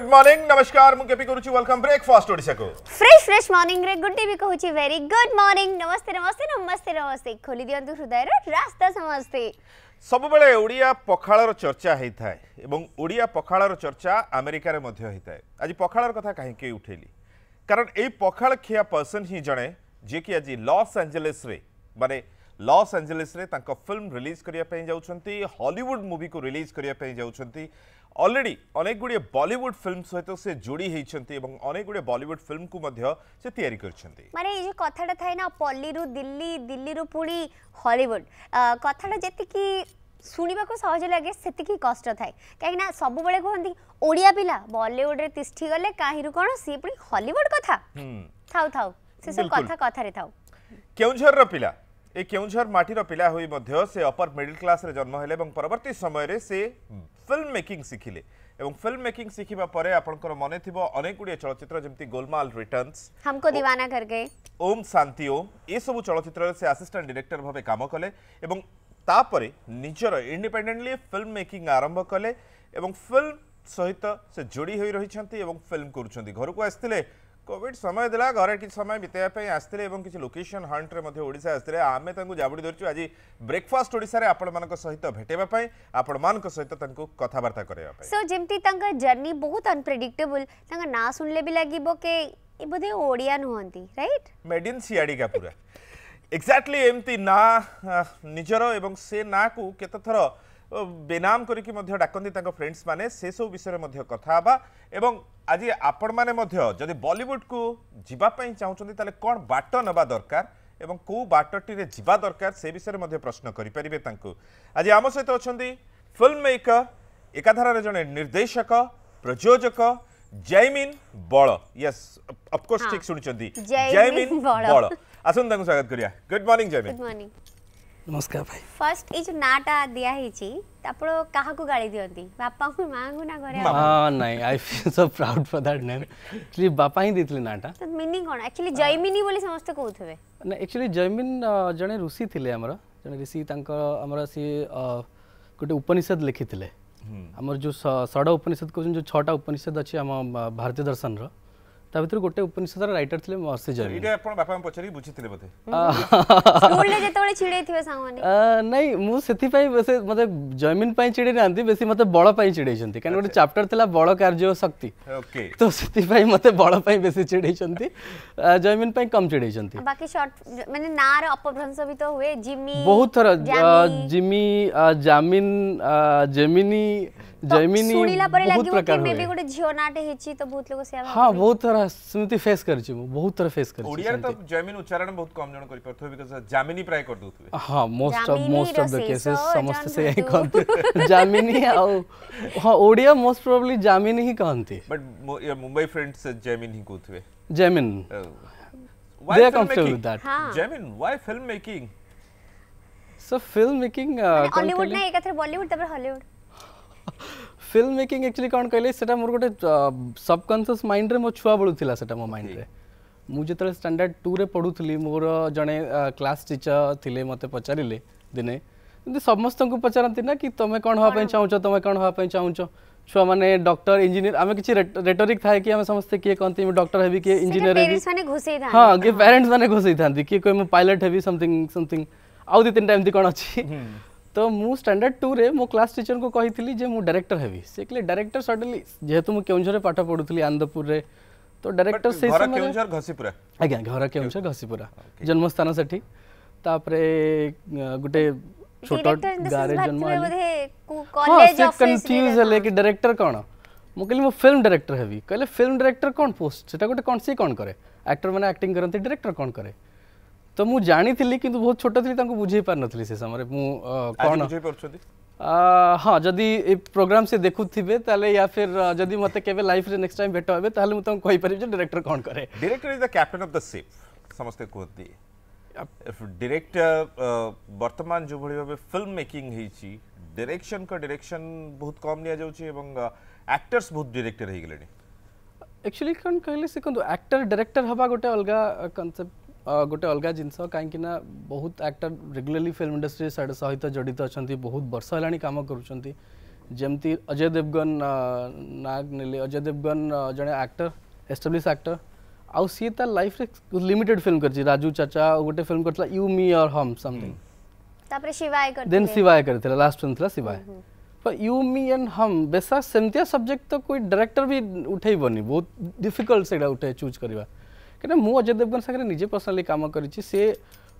Good morning ನಮಸ್ಕಾರ ಮು ಕೆಪಿ ಕುರುಚಿ ವೆಲ್ಕಮ್ ಬ್ರೇಕ್ಫಾಸ್ಟ್ ಒಡಿಶಾಕು ಫ್ರೆಶ್ ಫ್ರೆಶ್ ಮಾರ್ನಿಂಗ್ ರೆ ಗುಡ್ ಟೀವಿ ಕಹುಚಿ ವೆರಿ ಗುಡ್ ಮಾರ್ನಿಂಗ್ ನಮಸ್ತೆ ನಮಸ್ತೆ ನಮಸ್ತೆ ನಮಸ್ತೆ ಖೋಲಿ ದಿಯಂತು ಹೃದಯರ ರಾಸ್ತಾ ಸಮಸ್ತೆ ସବୁବେଳେ ଓଡ଼ିଆ ପଖାଳର ଚର୍ଚ୍ଚା ହୋଇଥାଏ ଏବଂ ଓଡ଼ିଆ ପଖାଳର ଚର୍ଚ୍ଚା ଆମେରିକାରେ ମଧ୍ୟ ହୋଇଥାଏ ଆଜି ପଖାଳର କଥା କାହିଁକି ଉଠେଇଲି କାରଣ ଏଇ ପଖାଳ ଖିଆ ପର୍ସନ୍ ହିଁ ଜଣେ ଯିଏକି ଆଜି ଲସ୍ ଆଞ୍ଜେଲେସ୍ରେ ମାନେ लस आंजेलेस्रे फिल्म रिलीज करने जाऊँगी हलीउड मुवी को रिलीज करने जाऊँगी अलरेडी अनेक गुड़े बॉलीवुड फिल्म सहित से जोड़ी होती अनेक गुड़े बॉलीवुड फिल्म को से तैयारी माने ये कथाटा थाए ना पल्ली रु दिल्ली दिल्ली रु पुणी हलीउड कथाटा जी ଶୁଣିବାକୁ ସହଜ ଲାଗେ ସେତିକି କଷ୍ଟ ଥାଏ କାହିଁକିନା ସବୁବେଳେ କୁହନ୍ତି ଓଡ଼ିଆ ପିଲା ବଲିଉଡ଼ରେ ତିଷ୍ଠି ଗଲେ କାହିଁରୁ କ'ଣ ସିଏ ପୁଣି ହଲିଉଡ଼ କଥା ଥାଉ ଥାଉ ସେସବୁ କଥା କଥାରେ झर କେଉଁଝରର এই কেউঝর মাটির পিলা হয়ে মধ্য সে অপর মিডিল ক্লাসে জন্ম হলে এবং পরবর্তী সময়ের সে ফিল্ম মেকিং শিখিলে এবং ফিল্ম মেকিং শিখিবা পরে আপনার মনে থিব অনেক গুড়িয়ে চলচ্চিত্র যেমতি গোলমাল রিটর্নস হামকো দিওয়ানা ঘর গয়ে ওম শান্তি ওম এসব চলচ্চিত্রের সে আসিষ্টান্ট ডিরেক্টর ভাবে কাম কলে এবং তাপরে নিজের ইন্ডিপেন্ডেন্টলি ফিল্ম মেকিং আরম্ভ কলে এবং ফিল্ম সহিত সে যোড়ি হয়ে রয়েছেন এবং ফিল্ম করছেন ঘরকু আসলে कॉविड समय दे घर कि समय बीतवाप आसते किसी लोकेशन हंट्रे ओडा आसते आम जबड़ी धरचु आज ब्रेकफास्ट ओडार सहित भेटवाई आपण मान सहित कथबार्ता करवाई जर्नी बहुत अनप्रेडिक्टेबुल ना सुनले भी लगे कि बोधे ओडिया नुहति रईट मेडिन सियाड़िका पूरा एक्जाक्टली एमती ना निजर एवं से ना को थर ବେନାମ କରିକି ମଧ୍ୟ ଡାକନ୍ତି ତାଙ୍କ ଫ୍ରେଣ୍ଡସ୍ ମାନେ ସେସବୁ ବିଷୟରେ ମଧ୍ୟ କଥା ହେବା ଏବଂ ଆଜି ଆପଣମାନେ ମଧ୍ୟ ଯଦି ବଲିଉଡ଼କୁ ଯିବା ପାଇଁ ଚାହୁଁଛନ୍ତି ତାହେଲେ କ'ଣ ବାଟ ନେବା ଦରକାର ଏବଂ କେଉଁ ବାଟଟିରେ ଯିବା ଦରକାର ସେ ବିଷୟରେ ମଧ୍ୟ ପ୍ରଶ୍ନ କରିପାରିବେ ତାଙ୍କୁ ଆଜି ଆମ ସହିତ ଅଛନ୍ତି ଫିଲ୍ମ ମେକର ଏକାଧାରାରେ ଜଣେ ନିର୍ଦ୍ଦେଶକ ପ୍ରଯୋଜକ ଜୟମିନ ବଳ ୟେସ୍ ଅଫକୋର୍ସ ଠିକ୍ ଶୁଣିଛନ୍ତି ଜୟମିନ ବଳ ଆସନ୍ତୁ ତାଙ୍କୁ ସ୍ୱାଗତ କରିବା ଗୁଡ୍ ମର୍ଣ୍ଣିଂ ଜୟମିନ नमस्कार भाई फर्स्ट ए जो नाटा दिया हेची तापड़ तो काहा को गाली दियंती बापा को मां को ना घरे हां नहीं I feel so proud for that name actually बापा ही दितले नाटा तो मीनिंग कोन एक्चुअली जयमिनी बोली समस्त कहउथबे ना एक्चुअली जयमिन जने ऋषि थिले हमर जने ऋषि तांकर हमर सी गोटे उपनिषद लिखिथिले हमर हम्म। जो षड उपनिषद को जो छटा उपनिषद अछि हम भारतीय दर्शन रो ତା ଭିତରୁ ଗୋଟେ ଉପନିଷଦର ରାଇଟର ଥିଲେ ମହର୍ଷିଜରି ଏଇଟା ଆପଣ ବାପାଙ୍କୁ ପଚାରି ବୁଝିଥିଲେ ବୋଧେ ସ୍କୁଲରେ ଯେତେବେଳେ ଛିଡ଼େଇଥିବେ ସାଙ୍ଗମାନେ ନାଇଁ ମୁଁ ସେଥିପାଇଁ ସେ ମୋତେ ଜୟମିନ ପାଇଁ ଛିଡ଼େଇ ନାହାନ୍ତି ବେଶୀ ମୋତେ ବଳ ପାଇଁ ଛିଡ଼େଇଛନ୍ତି କାରଣ ଗୋଟେ ଚାପ୍ଟର ଥିଲା ବଳ କାର୍ଯ୍ୟ ଶକ୍ତି ତ ସେଥିପାଇଁ ମୋତେ ବଳ ପାଇଁ ବେଶୀ ଛିଡ଼େଇଛନ୍ତି ଜୟମିନ ପାଇଁ କମ୍ ଛିଡ଼େଇଛନ୍ତି ବାକି ସର୍ଟ ମାନେ ନାଁର ଅପଭ୍ରଂଶ ବି ତ ହୁଏ ଜିମି ବହୁତ ଥର ଜିମି ଜାମିନ ଜେମିନି ଜେମିନି ବହୁତ ପ୍ରକାର ହୁଏ ମେବି ଗୋଟେ ଝିଅ ନାଁଟେ ହେଇଛି ତ ବହୁତ ଲୋକ ସେୟା ହଁ ବହୁତ ଥର ସେମିତି ଫେସ୍ କରିଛି ମୁଁ ବହୁତ ଥର ଫେସ୍ କରିଛି ଓଡ଼ିଆରେ ତ ଜାମିନ ଉଚ୍ଚାରଣ ବହୁତ କମ ଜଣ କରିପାରୁଥିବେ ବିକଜ ଜାମିନି ପ୍ରାୟ କରିଦେଉଥିବେ ହଁ most of most of the cases ସମସ୍ତେ ସେଇଆ ହିଁ କହନ୍ତି ଜାମିନି ଆଉ ହଁ ଓଡ଼ିଆ ମୋଷ୍ଟ ପ୍ରୋବାବ୍ଲି ଜାମିନି ହିଁ କହନ୍ତି ବଟ୍ ମୁମ୍ବାଇ ଫ୍ରେଣ୍ଡସ୍ ଜାମିନ ହିଁ କହୁଥିବେ ଜାମିନ Why they are comfortable with that. हाँ. Jamin, why film making? So film making. Uh, Hollywood ना एक अथर Bollywood तबर Hollywood. फिल्म मेकिंग एक्चुअली कौन कहले से मोर गोटे सबकनसीयस माइंड में मो छुआ बढ़ुला से मो माइंड में मुझे जो स्टाणार्ड टू में पढ़ु थी मोर जड़े क्लास टीचर थे मतलब पचारे दिने समस्त को पचारती ना कि तुम कौन हाँपी चाहू तुम कौन हाँपी चाहू छुआ मैंने डक्टर इंजीनियर आम किसी रेटोरिक था कि आम समस्त किए कहते डक्टर हे किए इंजीनियर हे हाँ किए पेरेन्ट्स मैंने घोषे था किए कहे मुझ पायलट हे समथिंग समथिंग आउ दु तीन टाइम कौन अच्छी तो ମୁଁ ଷ୍ଟାଣ୍ଡାର୍ଡ଼ ଟୁରେ ମୋ କ୍ଲାସ୍ ଟିଚରଙ୍କୁ କହିଥିଲି ଯେ ମୁଁ ଡାଇରେକ୍ଟର ହେବି ସେ କହିଲେ ଡାଇରେକ୍ଟର ସଡନଲି ଯେହେତୁ ମୁଁ କେଉଁଝରରେ ପାଠ ପଢ଼ୁଥିଲି ଆନନ୍ଦପୁରରେ ତ ଡାଇରେକ୍ଟର ସେଇ ସମୟରେ ଘସିପୁରା ଆଜ୍ଞା ଘର କେଉଁଝର ଘସିପୁରା ଜନ୍ମସ୍ଥାନ ସେଠି ତାପରେ ଗୋଟେ ଛୋଟ ଗାଁରେ ଜନ୍ମ ହଁ ସେ କନଫ୍ୟୁଜ୍ ହେଲେ କି ଡାଇରେକ୍ଟର କ'ଣ ମୁଁ କହିଲି ମୁଁ ଫିଲ୍ମ ଡାଇରେକ୍ଟର ହେବି କହିଲେ ଫିଲ୍ମ ଡାଇରେକ୍ଟର କ'ଣ ପୋଷ୍ଟ ସେଟା ଗୋଟେ କ'ଣ ସିଏ କ'ଣ କରେ ଆକ୍ଟର ମାନେ ଆକ୍ଟିଂ କରନ୍ତି ଡାଇରେକ୍ଟର କ'ଣ କରେ तो मुझे जानी थी कि तो बहुत छोटे थी बुझे पार नी से समय कौन हाँ जदि ये प्रोग्राम से देखुवे या फिर जदि मत लाइफ नेक्स्ट टाइम भेट हे तो तुमको कहीपर डायरेक्टर कौन करे director is the captain of the ship समस्ते कहते डायरेक्टर वर्तमान जो भाई भाव फिल्म मेकिंग डायरेक्शन का डायरेक्शन बहुत कम दि जाऊँ एक्टर्स बहुत डायरेक्टर हो गले एक्चुअली कौन कहले देखो एक्टर डायरेक्टर हवा गोटे अलग कनसेप्ट गोटे अलग जिनस कहीं बहुत आक्टर रेगुलाली फिल्म इंडस्ट्री सहित जड़ित अच्छा बहुत वर्ष होगा कम करुँच अजय देवगन नाग ने अजय देवगन जड़े आक्टर एस्टाब्लीश आक्टर आउ सी तार लाइफ लिमिटेड फिल्म कर राजू चाचा गोटे फिल्म कर यू मी और हम समथिंग देन शिवाय कर लास्ट फिल्म था शिवाय पर यू मी एंड हम बेसा सेमती सब्जेक्ट तो कोई डायरेक्टर भी उठेबनी बहुत डिफिकल्ट से उठे चूज करवा कहीं मु अजय देवगन सागर निजे पर्सनाली कम कर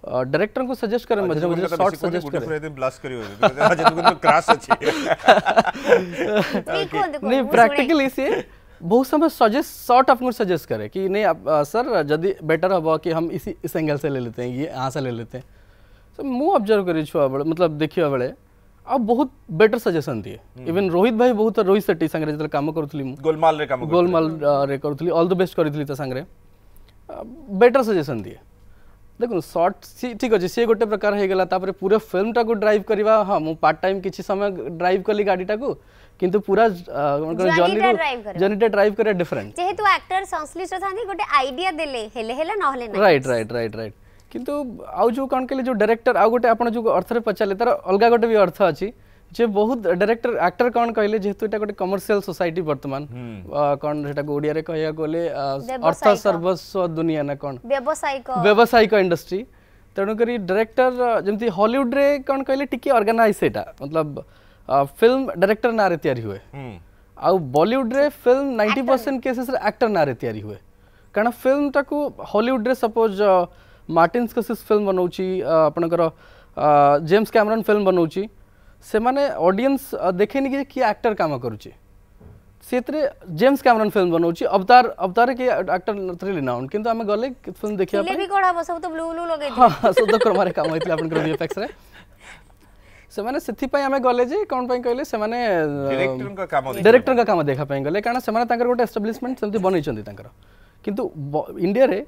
डायरेक्टर को सजेस्ट करें मझे मझे शॉट सजेस्ट करें करे एकदम ब्लास्ट करियो तो देवगन क्रास अछि नहीं प्रैक्टिकली से बहुत समय सजेस्ट शॉर्ट आपको सजेस्ट करें कि नहीं आप, सर यदि बेटर हम कि हम इसी इस एंगल से ले लेते हैं ये यहाँ से ले लेते हैं सो मुझ ऑब्जर्व करी छुआ बड़े मतलब देखा बेले आप बहुत बेटर सजेशन दिए इवन रोहित भाई बहुत रोहित सेट्टी सागर जो कम करूली गोलमाल रे काम गोलमाल रे करूली ऑल द बेस्ट करी सांगे बेटर सजेसन दिए देख सर्ट सी ठीक अच्छे सी गोटे प्रकार हो गला पूरा फिल्म टाक ड्राइव करवा हाँ मुझ पार्ट टाइम किसी समय ड्राइव कली गाड़ी टाक किंतु पूरा जर्नी जर्नीटा ड्राइव करे डिफरेंट जेहेतु एक्टर संश्लिष्ट थांती गोटे आइडिया देले हेले हेला न होले ना राइट राइट राइट राइट किंतु आउ जो कोन केले जो डायरेक्टर आउ गोटे आपण जो अर्थरे पचाले तार अलगा गोटे भी अर्थ अछि जे बहुत डायरेक्टर एक्टर कौन कहले जेहेतु एटा गोटे कमर्शियल सोसाइटी वर्तमान कौन सेटा गोडिया रे कहया गोले अर्थ सर्वस्व दुनिया ना कौन व्यवसायिक व्यवसायिक इंडस्ट्री तणु करी डायरेक्टर जेंति हॉलीवुड रे कौन कहले टिके ऑर्गेनाइज सेटा मतलब फिल्म डायरेक्टर ना रे तयारी हुए आ बॉलीवुड रे फिल्म 90% केसेस रे एक्टर ना रे तयारी हुए कारण फिल्म ताकु हॉलीवुड रे सपोज मार्टिन स्कॉर्सेस फिल्म बनौची अपन जेम्स कैमरन फिल्म बनौची ସେମାନେ ଅଡିଏନ୍ସ ଦେଖେନି କି କିଏ ଆକ୍ଟର କାମ କରୁଛି ସେଥିରେ ଜେମ୍ସ କ୍ୟାମରନ୍ ଫିଲ୍ମ ବନଉଛି ଅବତାର ଅବତାର କି ଆକ୍ଟର ଥିଲେ ନାଉନ୍ କିନ୍ତୁ ଆମେ ଗଲେ ଫିଲ୍ମ ଦେଖିବା ପାଇଁ କଣ ହବ ସବୁ ତ ବ୍ଲୁ ବ୍ଲୁ ଲଗେଇ ହଁ ଶୁଦ୍ଧ କ୍ରମରେ କାମ ହେଇଥିଲା ଆପଣଙ୍କର ଭିଏଫଏକ୍ସ ରେ ସେମାନେ ସେଥିପାଇଁ ଆମେ ଗଲେ ଯେ କ'ଣ ପାଇଁ କହିଲେ ସେମାନେ ଡିରେକ୍ଟରଙ୍କ କାମ ଦେଖିବା ପାଇଁ ଗଲେ କାରଣ ସେମାନେ ତାଙ୍କର ଗୋଟେ ଏଷ୍ଟାବ୍ଲିଶମେଣ୍ଟ ସେମିତି ବନେଇଛନ୍ତି ତାଙ୍କର କିନ୍ତୁ ଇଣ୍ଡିଆରେ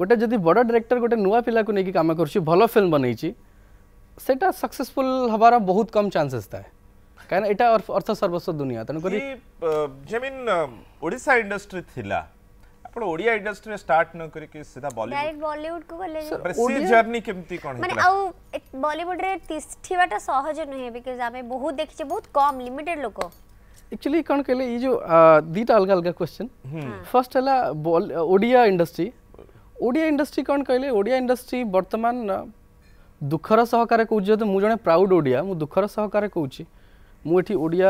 ଗୋଟେ ଯଦି ବଡ଼ ଡିରେକ୍ଟର ଗୋଟେ ନୂଆ ପିଲାକୁ ନେଇକି କାମ କରୁଛି ଭଲ ଫିଲ୍ମ ବନେଇଛି সেটা सक्सेसफुल হবার বহুত কম চান্সেস থাকে কারণ এটা অর্থ সর্বস্ব দুনিয়া তেণু করি যেমিন ওড়িশা ইন্ডস্ট্রি থিলা ଆପଣ ଓଡ଼ିଆ ଇଣ୍ଡଷ୍ଟ୍ରିରେ ଷ୍ଟାର୍ଟ ନ କରିକି ସିଧା ବଲିଉଡ୍ ବଲିଉଡ୍ କୁ ଗଲେ ସେ ଜର୍ନି କେମିତି କ'ଣ ମାନେ ଆଉ ବଲିଉଡ୍ ରେ ତିଷ୍ଠିବାଟା ସହଜ ନୁହେଁ ବିକଜ ଆମେ ବହୁତ ଦେଖିଛେ ବହୁତ କମ ଲିମିଟେଡ୍ ଲୋକ एक्चुअली କ'ଣ କହିଲେ ଏଇ ଯେଉଁ ଦୁଇଟା ଅଲଗା ଅଲଗା କ୍ୱେଶ୍ଚନ୍ ଫାର୍ଷ୍ଟ ହେଲା ଓଡ଼ିଆ ଇଣ୍ଡଷ୍ଟ୍ରି ଓଡ଼ିଆ ଇଣ୍ଡଷ୍ଟ୍ରି କ'ଣ କହିଲେ ଓଡ଼ିଆ ଇଣ୍ଡଷ୍ଟ୍ରି ବର୍ତ୍ତମାନ दुखर सहकार कौन मुझे जो प्राउड ओडिया मुझे दुखर सहकार कौच मुझे ओडिया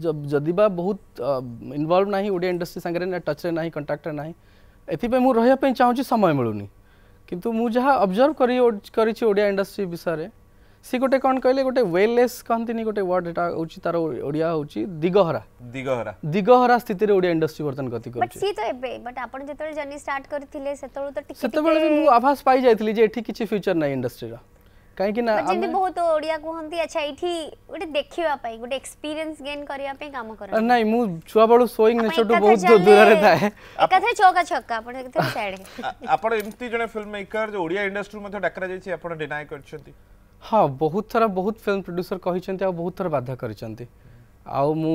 जदिबा बहुत इनवल्व ना ओडिया इंडस्ट्री सागर टच्रे ना कंट्राक्टर ना एपाई मुझे रही चाहूँ समय मिलूनी कितु मुझ अबजर्व ओडिया इंडस्ट्री विषय सी गोटे कौन कहे गोटे वेलनेस कहती गोटे वर्ड तार ओडिया हूँ दिगहरा दिगहरा दिगहरा स्थित ओडिया इंडस्ट्री बर्तन गति कर आभास पाई जाइए फ्यूचर ना इंडस्ट्री का କାହିଁକି ନା ଯେମିତି ବହୁତ ଓଡ଼ିଆ କୁହନ୍ତି ଆଚ୍ଛା ଏଇଠି ଗୋଟେ ଦେଖିବା ପାଇଁ ଗୋଟେ ଏକ୍ସପିରିଏନ୍ସ ଗେନ୍ କରିବା ପାଇଁ କାମ କରନ୍ତି ନାଇଁ ମୁଁ ଛୁଆବେଳୁ ସୋଇଂ ନେଚରଠୁ ବହୁତ ଦୂରରେ ଥାଏ ଏକାଥରେ ଚୌକା ଛକା ଆପଣ ଏକାଥରେ ସାଇଡ୍ ଆପଣ ଏମିତି ଜଣେ ଫିଲ୍ମ ମେକର ଯେ ଓଡ଼ିଆ ଇଣ୍ଡଷ୍ଟ୍ରିରୁ ମଧ୍ୟ ଡାକରା ଯାଇଛି ଆପଣ ଡିନାଏ କରିଛନ୍ତି ହଁ ବହୁତ ଥର ବହୁତ ଫିଲ୍ମ ପ୍ରଡ୍ୟୁସର କହିଛନ୍ତି ଆଉ ବହୁତ ଥର ବାଧ୍ୟ କରିଛନ୍ତି ଆଉ ମୁଁ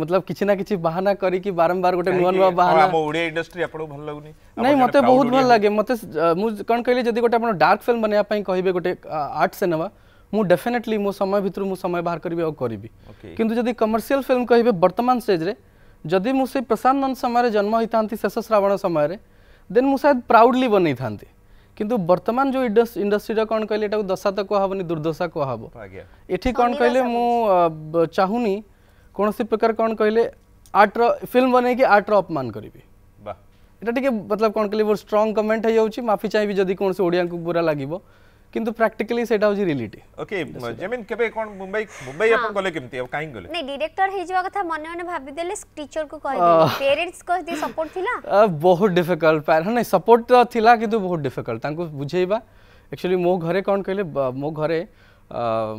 मतलब किसी ना किसी बहाना करी कि बारंबार गोटे नुआ नुआ बहाना हम हाँ, हाँ, ओडिया इंडस्ट्री आपन भल लागनी नहीं मते बहुत भल लागे मते मु कण कहले जदी गोटे आपन डार्क फिल्म बनिया पई कहिबे गोटे आर्ट सिनेमा मु डेफिनेटली मो समय भितर मु समय बाहर करबी और करबी किंतु जदी कमर्शियल फिल्म कहिबे वर्तमान स्टेज रे जदी मु से प्रशांत नंद समय रे जन्म होइतांती शेष श्रावण समय रे देन मु शायद प्राउडली थांती किंतु वर्तमान जो इंडस्ट्री कौन कहले दशा तो कहबनी दुर्दशा कहब ये कौन कहले मु चाहूनी कौन सी प्रकार कौन कहले आर्ट फिल्म बन आर्ट रपमान करी इटा टी मतलब कौन कह स्ट्रंग कमेंट हो माफी चाहिए जदि कौन ओडिया बुरा लगे किंतु प्रैक्टिकली सेटा होजी रियलिटी ओके जमीन केबे कोन मुंबई मुंबई हाँ। अपन गले किमिति काहे गले नै डायरेक्टर हे जीवा कथा मन मन भाबी देले टीचर को कह दे पेरेंट्स को दे सपोर्ट थिला बहुत डिफिकल्ट पर नै सपोर्ट त थिला किंतु बहुत डिफिकल्ट तांको बुझेइबा एक्चुअली मो घरे कोन कहले मो घरे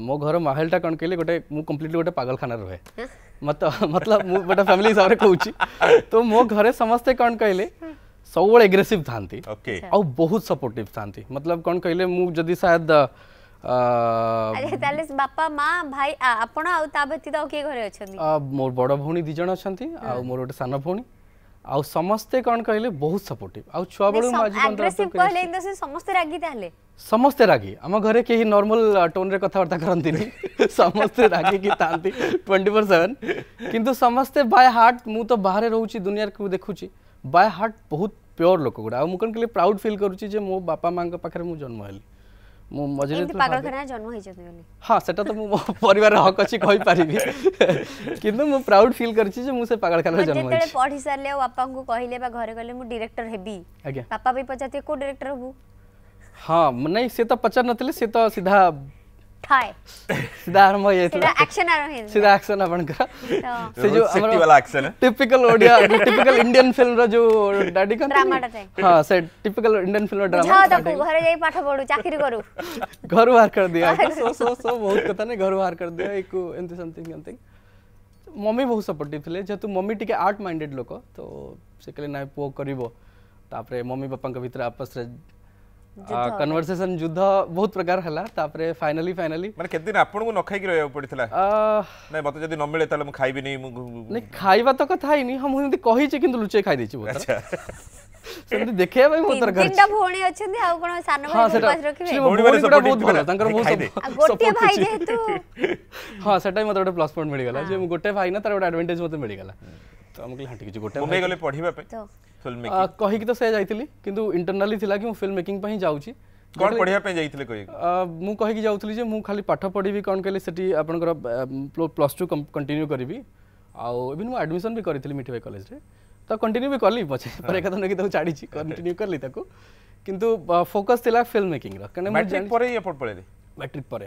मो घर माहौलटा कोन कहले गोटे मु कंप्लीटली गोटे पागलखाना रहे हाँ। मत मतलब मु गोटे फैमिली हिसाब से कहूँ तो मो घरे समस्ते कौन कहले ସବୁବେଳେ ଏଗ୍ରେସିଭ୍ ଥାନ୍ତି ଆଉ ବହୁତ ସପୋର୍ଟିଭ୍ ଥାନ୍ତି ମତଲବ କ'ଣ କହିଲେ ମୁଁ ଯଦି ସାୟଦ ତାହେଲେ ବାପା ମା ଭାଇ ଆପଣ ଆଉ ତା ବ୍ୟତୀତ ଆଉ କିଏ ଘରେ ଅଛନ୍ତି ମୋର ବଡ଼ ଭଉଣୀ ଦୁଇ ଜଣ ଅଛନ୍ତି ଆଉ ମୋର ଗୋଟେ ସାନ ଭଉଣୀ ଆଉ ସମସ୍ତେ କ'ଣ କହିଲେ ବହୁତ ସପୋର୍ଟିଭ୍ ଆଉ ଛୁଆବେଳୁ ମୁଁ ଆଜି ପର୍ଯ୍ୟନ୍ତ ସମସ୍ତେ ରାଗି ତାହେଲେ ସମସ୍ତେ ରାଗି ଆମ ଘରେ କେହି ନର୍ମାଲ ଟୋନ୍ରେ କଥାବାର୍ତ୍ତା କରନ୍ତିନି ସମସ୍ତେ ରାଗିକି ଥାଆନ୍ତି ଟ୍ୱେଣ୍ଟି ଫୋର୍ ସେଭେନ୍ କିନ୍ତୁ ସମସ୍ତେ ବାଏ ହାର୍ଟ ମୁଁ ତ ବାହାରେ ରହୁଛି ଦୁନିଆକୁ ଦେଖୁଛି ବାଏ ହାର୍ଟ ବହୁତ ପ୍ୟୋର ଲୋକ ଗୁଡ଼ା ଆଉ ମୁଁ କ'ଣ କହିଲି ପ୍ରାଉଡ଼ ଫିଲ୍ କରୁଛି ଯେ ମୋ ବାପା ମାଆଙ୍କ ପାଖରେ ମୁଁ ଜନ୍ମ ହେଲି ମୁଁ ମଝିରେ ହଁ ସେଟା ତ ମୁଁ ମୋ ପରିବାର ହକ ଅଛି କହିପାରିବି କିନ୍ତୁ ମୁଁ ପ୍ରାଉଡ୍ ଫିଲ୍ କରିଛି ଯେ ମୁଁ ସେ ପାଗଳଖାନାରେ ଜନ୍ମ ହେଇଛି ଯେତେବେଳେ ପଢି ସାରିଲେ ଆଉ ବାପାଙ୍କୁ କହିଲେ ବା ଘରେ କହିଲେ ମୁଁ ଡିରେକ୍ଟର ହେବି ବାପା ବି ପଚାରିଥିଲେ କୋଉ ଡିରେକ୍ଟର ହବୁ ହଁ ନାଇଁ ସେ ତ ପଚାରି ନଥିଲେ ସେ ତ ସିଧା मम्मी बहुत सपोर्टिव थिले जेतु मम्मी टिके आर्ट माइंडेड लोक तो से कहले ना पुओ मम्मी पापा के आपस कनभरसेसन युद्ध बहुत प्रकार है तापर फाइनाली फाइनाली माने केते दिन आपन को न खाइ के रहया पड़ितला नै मते जदी न मिले तले म खाइबि नै नै खाइबा त कथा हिनी हम हिंदी कहि छी किंतु लुचे खाइ देछि बहुत अच्छा ସେମିତି ଦେଖେଇବା ପାଇଁ ମୁଁ ଦରକାର ଅଛି ତିନିଟା ଭଉଣୀ ଅଛନ୍ତି ଆଉ କ'ଣ ସାନ ଭାଇ ଉପାସ ରଖିବେ ଭଉଣୀ ମାନେ ବହୁତ ଭଲ ତାଙ୍କର ବହୁତ ଗୋଟିଏ ଭାଇ ଯେହେତୁ ହଁ ସେଟା ବି ମୋତେ ଗୋଟେ ପ୍ଲସ୍ ପଏଣ୍ଟ ମିଳିଗଲା ଯେ ମୁଁ ଗୋଟେ ଭାଇ ନା ତାର ଗୋଟେ ଆଡଭାଣ୍ଟେଜ ମୋତେ ମିଳିଗଲା कहीकि तो से इंटरनाली थी कि फिल्म मेकिंग जाऊँगी कौन पढ़िया पे जाई थिले कोई मु कहि कि जाउथली जे मु खाली पाठ पढ़ीबी कोन कहले सेटी आपन कर प्लस 2 कंटिन्यू करबी आ इवन मु एडमिशन भी करथली मिठीबाई कॉलेज रे त कंटिन्यू भी करली पछे पर एकद न कि त छाडी छी कंटिन्यू करली ताको किंतु फोकस थिला फिल्म मेकिंग रो कने मैट्रिक परे एफर्ट पड़ेली ମ୍ୟାଟ୍ରିକ ପରେ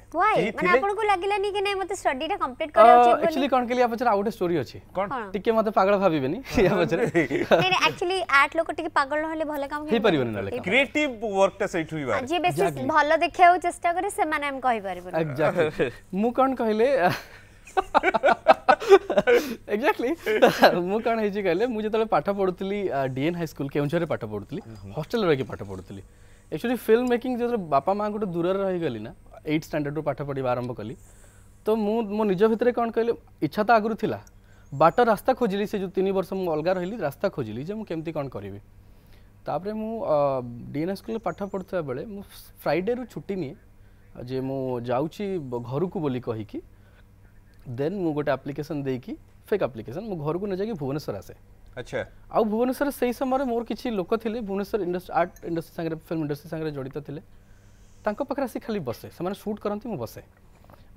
ମାନେ ଆପଣଙ୍କୁ ଲାଗିଲାନି କି ନାଇଁ ମତେ ଷ୍ଟଡିଟା କମ୍ପ୍ଲିଟ କରିବା ଉଚିତ ବୋଲି ଆକ୍ଚୁଆଲି କ'ଣ କେଲି ଆ ପଛରେ ଆଉ ଗୋଟେ ଷ୍ଟୋରୀ ଅଛି କ'ଣ ଟିକେ ମତେ ପାଗଳ ଭାବିବେନି ଆ ପଛରେ ନାଇଁ ଆକ୍ଚୁଆଲି ଆର୍ଟ ଲୋକ ଟିକେ ପାଗଳ ନହେଲେ ଭଲ କାମ ହେଇ ପାରିବନି ନହେଲେ କ୍ରିଏଟିଭ ୱର୍କଟା ସେଇଠୁ ହିଁ ବାହାରେ ବେଶୀ ଭଲ ଦେଖିବାକୁ ଚେଷ୍ଟା କରେ ସେମାନେ ଆମେ କହି ପାରିବୁନି ଏକ୍ଜାକ୍ଟଲି ମୁଁ କ'ଣ କହିଲେ ଏକ୍ଜାକ୍ଟଲି ମୁଁ କ'ଣ ହେଇଛି କହିଲେ ମୁଁ ଯେତେବେଳେ ପାଠ ପଢ଼ୁଥିଲି ଡିଏନ୍ ହାଇସ୍କୁଲ କେଉଁଝରରେ ପାଠ ପଢ଼ୁଥିଲି ହଷ୍ଟେଲରେ ରହିକି ପାଠ ପଢ଼ୁଥିଲି ଆକ୍ଚୁଆଲି ଫିଲ୍ମ ମେକିଂ ଯେତେବେଳେ ବାପା ମାଆଙ୍କଠୁ ଦୂରରେ ରହିଗଲି ନା ଏଇଟ୍ ଷ୍ଟାଣ୍ଡାର୍ଡ଼ରୁ ପାଠ ପଢ଼ିବା ଆରମ୍ଭ କଲି ତ ମୁଁ ମୋ ନିଜ ଭିତରେ କ'ଣ କହିଲେ ଇଚ୍ଛା ତ ଆଗରୁ ଥିଲା ବାଟ ରାସ୍ତା ଖୋଜିଲି ସେ ଯେଉଁ ତିନି ବର୍ଷ ମୁଁ ଅଲଗା ରହିଲି ରାସ୍ତା ଖୋଜିଲି ଯେ ମୁଁ କେମିତି କ'ଣ କରିବି ତାପରେ ମୁଁ ଡିଏନ୍ଏସ୍ ସ୍କୁଲରେ ପାଠ ପଢ଼ୁଥିବା ବେଳେ ମୁଁ ଫ୍ରାଇଡ଼େରୁ ଛୁଟି ନିଏ ଯେ ମୁଁ ଯାଉଛି ଘରକୁ ବୋଲି କହିକି ଦେନ୍ ମୁଁ ଗୋଟେ ଆପ୍ଲିକେସନ୍ ଦେଇକି ଫେକ୍ ଆପ୍ଲିକେସନ୍ ମୁଁ ଘରକୁ ନ ଯାଇକି ଭୁବନେଶ୍ୱର ଆସେ ଆଚ୍ଛା ଆଉ ଭୁବନେଶ୍ୱର ସେଇ ସମୟରେ ମୋର କିଛି ଲୋକ ଥିଲେ ଭୁବନେଶ୍ୱର ଇଣ୍ଡଷ୍ଟ୍ରି ଆର୍ଟ ଇଣ୍ଡଷ୍ଟ୍ରି ସାଙ୍ଗରେ ଫିଲ୍ମ ଇଣ୍ଡଷ୍ଟ୍ରି ସାଙ୍ଗରେ ଜଡ଼ିତ ଥିଲେ से खाली बसे से सुट करती मुझे बसे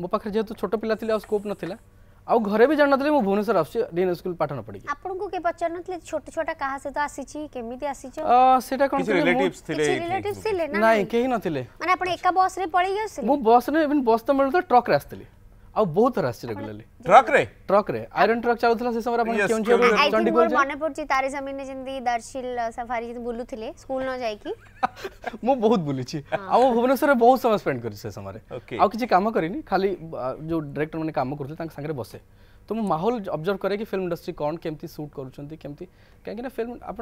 मो पाखे जेहतु छोट पिला आ स्कोप ना आउ घरे भी जानते मुझे भुवनेश्वर आस स्कूल पाठन पढ़ी आपको के पचार नथले छोट छोटा कहा से आसी छी केमिति ना नाही केही बस रे बस ने बस त मिल ट्रक रे ଆଉ ବହୁତ ଥର ଆସିଛି ରେଗୁଲାରଲି ଟ୍ରକ୍ ରେ ଟ୍ରକ୍ ରେ ଆଇରନ୍ ଟ୍ରକ୍ ଚାଲୁଥିଲା ସେ ସମୟରେ ଆପଣ କେଉଁଝର ଚଣ୍ଡିଖୋଲ ମନେ ପଡୁଛି ତାରି ଜମିନ ଯେମିତି ଦର୍ଶିଲ ସଫାରି ଯେମିତି ବୁଲୁଥିଲେ ସ୍କୁଲ ନ ଯାଇକି ମୁଁ ବହୁତ ବୁଲିଛି ଆଉ ମୁଁ ଭୁବନେଶ୍ୱରରେ ବହୁତ ସମୟ ସ୍ପେଣ୍ଡ କରିଛି ସେ ସମୟରେ ଆଉ କିଛି କାମ କରିନି ଖାଲି ଯୋଉ ଡାଇରେକ୍ଟର ମାନେ କାମ କରୁଥିଲେ ତାଙ୍କ ସାଙ୍ଗରେ ବସେ तो मुझे माहौल अब्जर्व करे कि फिल्म इंडस्ट्री कौन केमती सुट कर कहीं फिल्म आप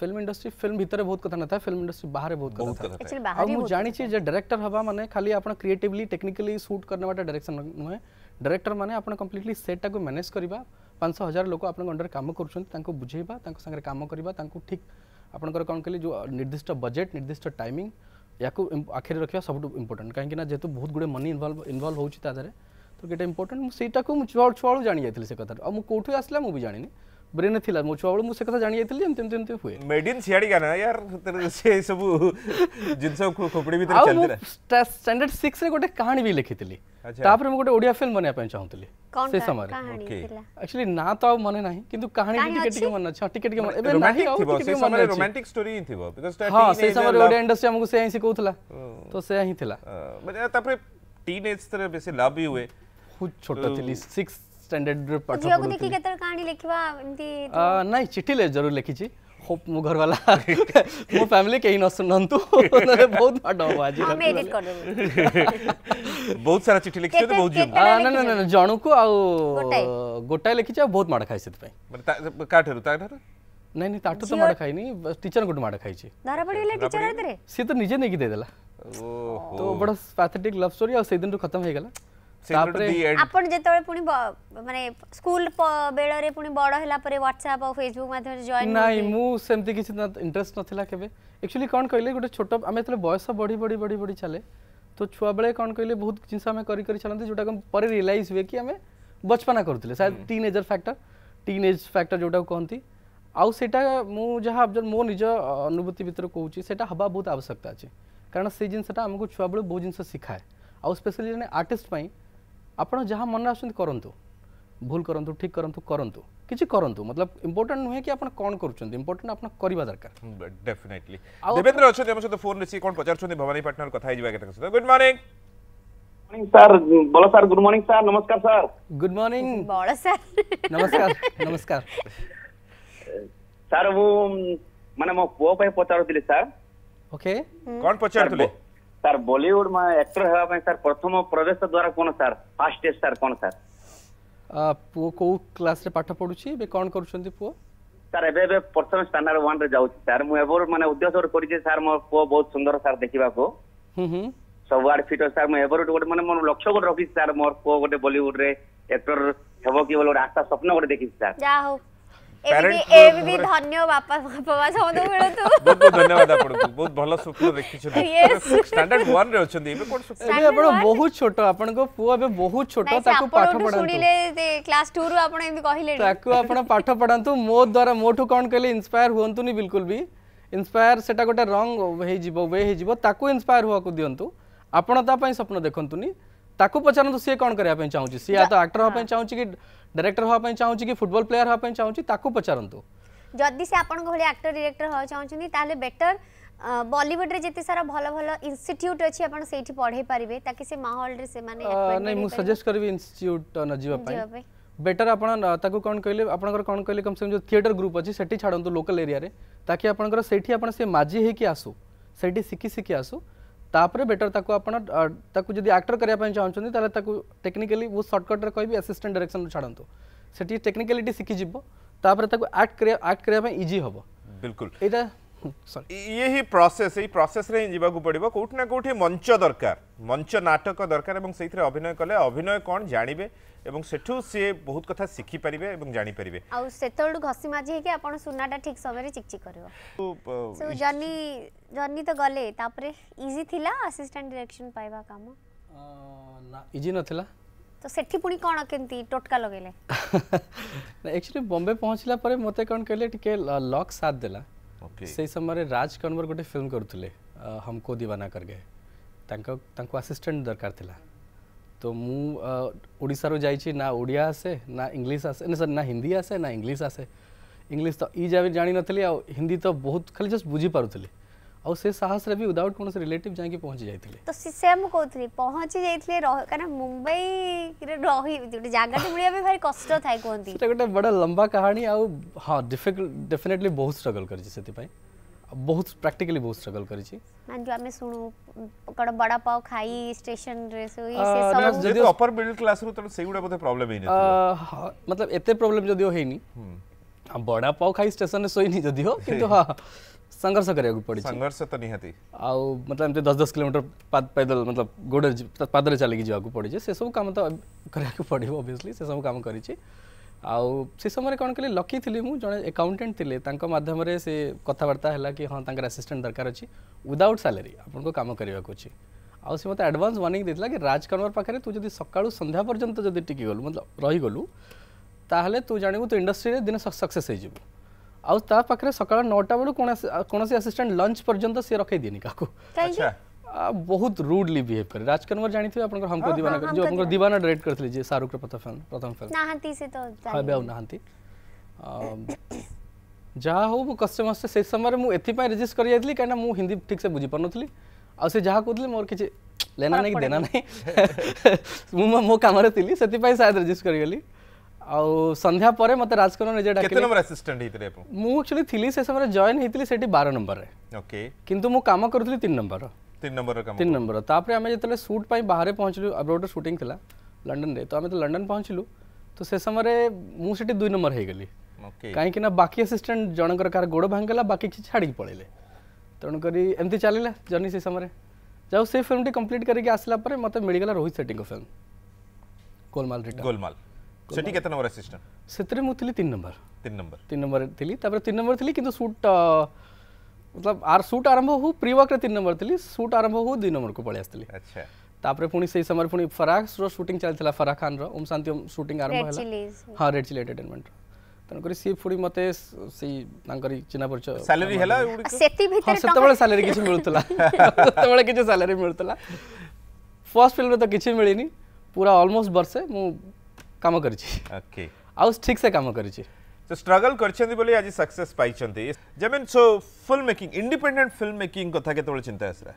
फिल्म इंडस्ट्री फिल्म भितर बहुत कथ ना था फिल्म इंडस्ट्री बाहर बहुत कथा मुझे जानी डायरेक्टर हाँ मैंने खाली आप क्रिएटली टेक्निकली सुट करने डायरेक्शन नुहे डायरेक्टर मैंने आप कम्प्लीटली सेटा को मैनेज करवा पांच हजार लोक आप अंडर कम कर बुझेगा कम करवा ठीक आप कौन କହିଲେ जो निर्दिष्ट बजेट निर्दिष्ट टाइमिंग या ଆଖିରେ रखा सब ଇମ୍ପୋର୍ଟାଣ୍ଟ कहीं जेहतु बहुत ଗୁଡ଼ିଏ मनी इनवल्व इनवल्व होता है ତ କେଟା ଇମ୍ପୋର୍ଟାଣ୍ଟ ମୁଁ ସେଇଟାକୁ ମୁଁ ଛୁଆବେଳୁ ଜାଣିଯାଇଥିଲି ସେ କଥାଟା ଆଉ ମୁଁ କେଉଁଠୁ ଆସିଲା ମୁଁ ବି ଜାଣିନି ବ୍ରେନ୍ରେ ଥିଲା ମୋ ଛୁଆବେଳୁ ମୁଁ ସେ କଥା ଜାଣିଯାଇଥିଲି ଏମିତି ଏମିତି ଏମିତି ହୁଏ ମେଡିନ୍ ସିଆଡ଼ିକା ନା ୟାର ସେ ସବୁ ଜିନିଷ ଖୋପଡ଼ି ଭିତରେ ଚାଲିଥିଲା ଷ୍ଟାଣ୍ଡାର୍ଡ ସିକ୍ସରେ ଗୋଟେ କାହାଣୀ ବି ଲେଖିଥିଲି ତାପରେ ମୁଁ ଗୋଟେ ଓଡ଼ିଆ ଫିଲ୍ମ ବନେଇବା ପାଇଁ ଚାହୁଁଥିଲି ସେ ସମୟରେ ଆକ୍ଚୁଆଲି ନା ତ ଆଉ ମନେ ନାହିଁ କିନ୍ତୁ କାହାଣୀ ଟିକେ ଟିକେ ମନେ ଅଛି ଟିକେ ଟିକେ ଏବେ ନାହିଁ ଆଉ ଟିକେ ମନେ ଅଛି ରୋମାଣ୍ଟିକ ଷ୍ଟୋରୀ ହିଁ ଥିବ ବିକଜ ହଁ ସେ ସମୟରେ ଓଡ଼ିଆ ଇଣ୍ଡଷ୍ଟ୍ରି ଆମକୁ ସେୟା ହିଁ ଶିଖଉଥିଲା ତ ସେୟା ହିଁ ଥିଲା ମାନେ ତାପରେ टीन एज तरह वैसे लाभ भी हुए बहुत छोटा सिक्स तो स्टैंडर्ड ବହୁତ ଛୋଟ ଥିଲି ସିକ୍ସ ଷ୍ଟାଣ୍ଡାର୍ଡ଼ରେ ପାଠ ପଢ଼ୁଥିଲି ନାଇଁ ଚିଠିରେ ଜରୁର ଲେଖିଛି होप मो घर वाला मो फैमिली कहीं न सुनन तो बहुत बड़ा हो आज हम एडिट कर बहुत सारा चिट्ठी लिखि तो बहुत जियो ना ना ना जणु को आ गोटा लिखी छ बहुत माड़ खाइ सेत पई काठेरु ताठेरु नहीं नहीं ताठो तो माड़ खाइनी टीचर गोट माड़ खाइ छी पड़ी पड़िले टीचर आदरे से तो नहीं की दे देला तो बड़ा पैथेटिक लव स्टोरी और से दिन तो खत्म हे गेला आपण तो छुआ बेळे कोन बहुत चीज बचपना करथले शायद टीनएजर फैक्टर फैक्टर जोटा कोनती आउ अनुभूति भीतर कहूची आवश्यकता छै कारण से जिनसटा छुआ बहुत जिन सिखाय आउ स्पेशली जने आर्टिस्ट पई ଆପଣ ଯାହା ମନେ ଆସୁଛନ୍ତି କରନ୍ତୁ ଭୁଲ କରନ୍ତୁ ଠିକ୍ କରନ୍ତୁ କରନ୍ତୁ କିଛି କରନ୍ତୁ ମତଲବ ଇମ୍ପୋର୍ଟାଣ୍ଟ ନୁହେଁ କି ଆପଣ କ'ଣ କରୁଛନ୍ତି ଇମ୍ପୋର୍ଟାଣ୍ଟ ଆପଣ କରିବା ଦରକାର ଡେଫିନେଟଲି ଦେବେନ୍ଦ୍ର ଅଛନ୍ତି ଆମ ସହିତ ଫୋନ୍ରେ ସିଏ କ'ଣ ପଚାରୁଛନ୍ତି ଭବାନୀ ପାଟନାର କଥା ହେଇଯିବା ତାଙ୍କ ସହିତ ଗୁଡ୍ ମର୍ଣ୍ଣିଂ ସାର୍ ବଳ ସାର୍ ଗୁଡ୍ ମର୍ଣ୍ଣିଂ ସାର୍ ନମସ୍କାର ସାର୍ ଗୁଡ୍ ମର୍ଣ୍ଣିଂ ନମସ୍କାର ନମସ୍କାର ସାର୍ ମୁଁ ମାନେ ମୋ ପୁଅ ପାଇଁ ପଚାରୁଥିଲି ସାର୍ ଓକେ କ'ଣ ପଚାରୁଥିଲେ ସାର୍ ବଲିଉଡ ଆକ୍ଟର ହେବା ପାଇଁ ସାର୍ ପ୍ରଥମ ପ୍ରବେଶ ଦ୍ୱାରା କ'ଣ ସାର୍ ଫାଷ୍ଟ ଷ୍ଟେଜ ସାର୍ କ'ଣ ସାର୍ ପୁଅ କୋଉ କ୍ଲାସରେ ପାଠ ପଢୁଛି ଏବେ କ'ଣ କରୁଛନ୍ତି ପୁଅ ସାର୍ ଏବେ ଏବେ ପ୍ରଥମ ଷ୍ଟାଣ୍ଡାର୍ଡ ୱାନ୍ ରେ ଯାଉଛି ସାର୍ ମୁଁ ଏବେ ମାନେ ଉଦ୍ଦେଶ୍ୟରେ କରିଛି ସାର୍ ମୋ ପୁଅ ବହୁତ ସୁନ୍ଦର ସାର୍ ଦେଖିବାକୁ ସବୁଆଡେ ଫିଟ୍ ଅଛି ସାର୍ ମୁଁ ଏବେ ଗୋଟେ ମାନେ ମୋର ଲକ୍ଷ୍ୟ ଗୋଟେ ରଖିଛି ସାର୍ ମୋର ପୁଅ ଗୋଟେ ବଲିଉଡରେ ଆକ୍ଟର ହେବ କି ବୋଲି ଗୋଟେ ଆଶା ସ୍ୱପ୍ନ ଗୋଟେ ଦେଖିଛି ସାର୍ मो द्वारा मोठू कोन कहले इंस्पायर होंतु भी इंस्पायर से गोटे रंग हे जीवो वे हे हुआ को दियंतु आपण स्वप्न देखंतुनी ताकू पचारंतु से कोन करिया पई चाहूची तो आक्टर हाँ चाहिए कि ଡାଇରେକ୍ଟର ହେବା ପାଇଁ ଚାହୁଁଛି କି ଫୁଟବଲ ପ୍ଲେୟାର ହେବା ପାଇଁ ଚାହୁଁଛି ତାକୁ ପଚାରନ୍ତୁ ଯଦି ସେ ଆପଣଙ୍କ ଭଳି ଆକ୍ଟର ଡିରେକ୍ଟର ହେବାକୁ ଚାହୁଁଛନ୍ତି ତାହେଲେ ବେଟର ବଲିଉଡରେ ଯେତେ ସାରା ଭଲ ଭଲ ଇନଷ୍ଟିଟ୍ୟୁଟ୍ ଅଛି ଆପଣ ସେଇଠି ପଢ଼େଇ ପାରିବେ ତାକି ସେ ମାହୋଲରେ ସେମାନେ ନାଇଁ ମୁଁ ସଜେଷ୍ଟ କରିବି ଇନଷ୍ଟିଟ୍ୟୁଟ୍ ନ ଯିବା ପାଇଁ बेटर आपको कौन कहले आपर कौन कहले कम से कम जो थिएटर ग्रुप अच्छी से छाड़ू लोकल एरिया ताकि आपंकर से आप माजी होकी आसू से शिखी शिखी आसू तापर बेटर ताको आपण ताकू जदि एक्टर करिया पई चाहंचोनी ताले ताकू टेक्निकली वो शॉर्टकट रे कहबी असिस्टेंट डायरेक्शन छाडंतो सेठी टेक्निकलिटी सिखि जिवो तापर ताको एक्ट करिया एक्ट करिया पई इजी हबो बिल्कुल एटा ये ही प्रोसेस ये प्रोसेस रे ही जीवा को पड़ेगा कोट ना कोट ही मंच दरकार मंच नाटक दरकार एवं सही तरह अभिनय कले अभिनय कौन जानी बे एवं सेठु से बहुत कथा सीखी सिखि बे एवं जानी बे आउ आ डू घसी माजी है कि अपन सुनना डा ठीक समय रे चिकचिक करेगा तो जानी जानी तो गले तापरे इजी थी ला असिस्टेंट डायरेक्शन पाइबा काम ना इजी नथिला तो सेठी पुणी कौन केमती टोटका लगेले एक्चुअली बॉम्बे पहुंचला परे मते कोन कहले टिके लॉक साथ देला से समय राज कन्वर गोटे फिल्म करुले हमको दीवाना कर गए आसीस्टाट दरकार तो मुशार जा ना ओडिया आसे ना इंग्लीश आसे ना सर ना हिंदी आसे ना इंग्लीश आसे इंग्लीश तो ई जानी नी आ हिंदी तो बहुत खाली जस्ट बुझी ଆଉ ସେ ସାହସରେ ବି ଉଦାଉଟ୍ କୌଣସି ରିଲେଟିଭ୍ ଯାଇକି ପହଞ୍ଚି ଯାଇଥିଲେ ତ ସେୟା ମୁଁ କହୁଥିଲି ପହଞ୍ଚି ଯାଇଥିଲେ କାରଣ ମୁମ୍ବାଇରେ ରହି ଗୋଟେ ଜାଗାଟେ ମିଳିବା ପାଇଁ ଭାରି କଷ୍ଟ ଥାଏ କୁହନ୍ତି ସେଟା ଗୋଟେ ବଡ଼ ଲମ୍ବା କାହାଣୀ ଆଉ ହଁ ଡିଫିକଲ୍ଟ ଡେଫିନେଟଲି ବହୁତ ଷ୍ଟ୍ରଗଲ୍ କରିଛି ସେଥିପାଇଁ ବହୁତ ପ୍ରାକ୍ଟିକାଲି ବହୁତ ଷ୍ଟ୍ରଗଲ୍ କରିଛି ଯୋଉ ଆମେ ଶୁଣୁ କଣ ବଡା ପାଓ ଖାଇ ଷ୍ଟେସନ ରେ ଶୋଇ ସେ ସବୁ ଯଦି ଅପର ମିଡିଲ କ୍ଲାସ୍ ରୁ ତେଣୁ ସେଇଗୁଡା ବୋଧେ ପ୍ରୋବ୍ଲେମ୍ ହେଇନି ମତଲବ ଏତେ ପ୍ରୋବ୍ଲେମ୍ ଯଦିଓ ହେଇନି ବଡା ପାଓ ଖାଇ ଷ୍ଟେସନ ରେ ଶୋଇନି ଯଦିଓ କିନ୍ତୁ ହଁ संघर्ष कर संघर्ष तो निहती आउ मतलब दस दस किलोमीटर पैदल मतलब गोड़े पादर चलिक पड़े से सब कम तो कराया पड़े अभीयसली से सब कम कर लकी थी मुझे जो एकाउंटेट थी मध्यम से कथबार्ता है कि हाँ आसीस्टाट दरकार अच्छी विदाउट सालेरी आपको कम करने को आउ से एडवांस वार्निंग देता राजकर्मर पाखे तू जी सका सन्ध्या पर्यटन जब टिकी गलु मतलब रहीगलु ताल तू जानवु तो इंडस्ट्री में दिन सक्सेस होबू आ पाखे सका नौटा बेलू कौन आसीस्टाट लंच पर्यटन सी रखे दिए क्या बहुत रूडली बिहेव करे राजकुमार जानते हैं आपको हमको दीवान जो आप दीवान डायरेक्ट करते जी शाहरुख प्रथम फिल्म प्रथम फिल्म हाँ ना जहा हूँ कस्टमर से, से समय एथपाई रेजिस्ट कर जाती कहीं मुझ हिंदी ठीक से बुझी पार्नि आ जहाँ कहते मोर किसी लेना नहीं देना नहीं मो कम से शायद रेजिस्ट करी ଆଉ ସନ୍ଧ୍ୟା ପରେ ମୋତେ ରାଜକରଣ ନିଜେ ଡାକିଲେ କେତେ ନମ୍ବର ଆସିଷ୍ଟାଣ୍ଟ ହେଇଥିଲେ ଆପଣ ମୁଁ ଆକ୍ଚୁଆଲି ଥିଲି ସେ ସମୟରେ ଜଏନ୍ ହେଇଥିଲି ସେଠି 12 ନମ୍ବରରେ ଓକେ କିନ୍ତୁ ମୁଁ କାମ କରୁଥିଲି 3 ନମ୍ବରର 3 ନମ୍ବରର କାମ 3 ନମ୍ବର ତାପରେ ଆମେ ଯେତେବେଳେ ସୁଟ୍ ପାଇଁ ବାହାରେ ପହଞ୍ଚିଲୁ ଆବ୍ରୋଡର ସୁଟିଂ ଥିଲା ଲଣ୍ଡନରେ ତ ଆମେ ତ ଲଣ୍ଡନ ପହଞ୍ଚିଲୁ ତ ସେ ସମୟରେ ମୁଁ ସେଠି 2 ନମ୍ବର ହେଇଗଲି ଓକେ କାହିଁକି ନା ବାକି ଆସିଷ୍ଟାଣ୍ଟ ଜଣଙ୍କର କାର ଗୋଡ଼ ଭାଙ୍ଗିଗଲା ବାକି କିଛି ଛାଡ଼ିକି ପଳେଇଲେ ତେଣୁକରି ଏମିତି ଚାଲିଲା ଜର୍ନି ସେ ସମୟରେ ଯାଉ ସେ ଫିଲ୍ମଟି କମ୍ପ୍ଲିଟ୍ କରିକି ଆସିଲା ପରେ ମୋତେ ମିଳିଗଲା ରୋହିତ ସେଟ୍ଟିଙ୍କ ଫିଲ୍ମ ଗୋଲମାଲ ରିଟର୍ନ ଗୋଲମାଲ সেটি কেতে नंबर असिस्टेंट সেতরে মু থিলি 3 नंबर 3 नंबर 3 नंबर थली तबरे 3 नंबर थली किंतु শুট मतलब आर सुट आरंभ हो प्री वर्क रे 3 नंबर थली सुट आरंभ हो 2 नंबर को पळे आस्तली अच्छा तापरे पुनी सेही समय पुनी फराख रो शूटिंग चल चलथिला फराख खान रो ओम शांति ओम शूटिंग आरंभ हला हां रेड चिली एंटरटेनमेंट तन करी सी पुणी मते सेही तांकरी चिना परिचय सैलरी हला सेती भीतर सेतबळे सैलरी किछ मिलतला सेतबळे किछ सैलरी मिलतला फर्स्ट फिल्म रे तो किछ मिलिनी पूरा ऑलमोस्ट बरसे मु কাম করেছি ওকে আউ ঠিক সে কাম করেছি তো স্ট্রগল করছেন বলে আজ সাকসেস পাইছেন যেমন so film making independent film making কথা কেতবে চিন্তা আসলা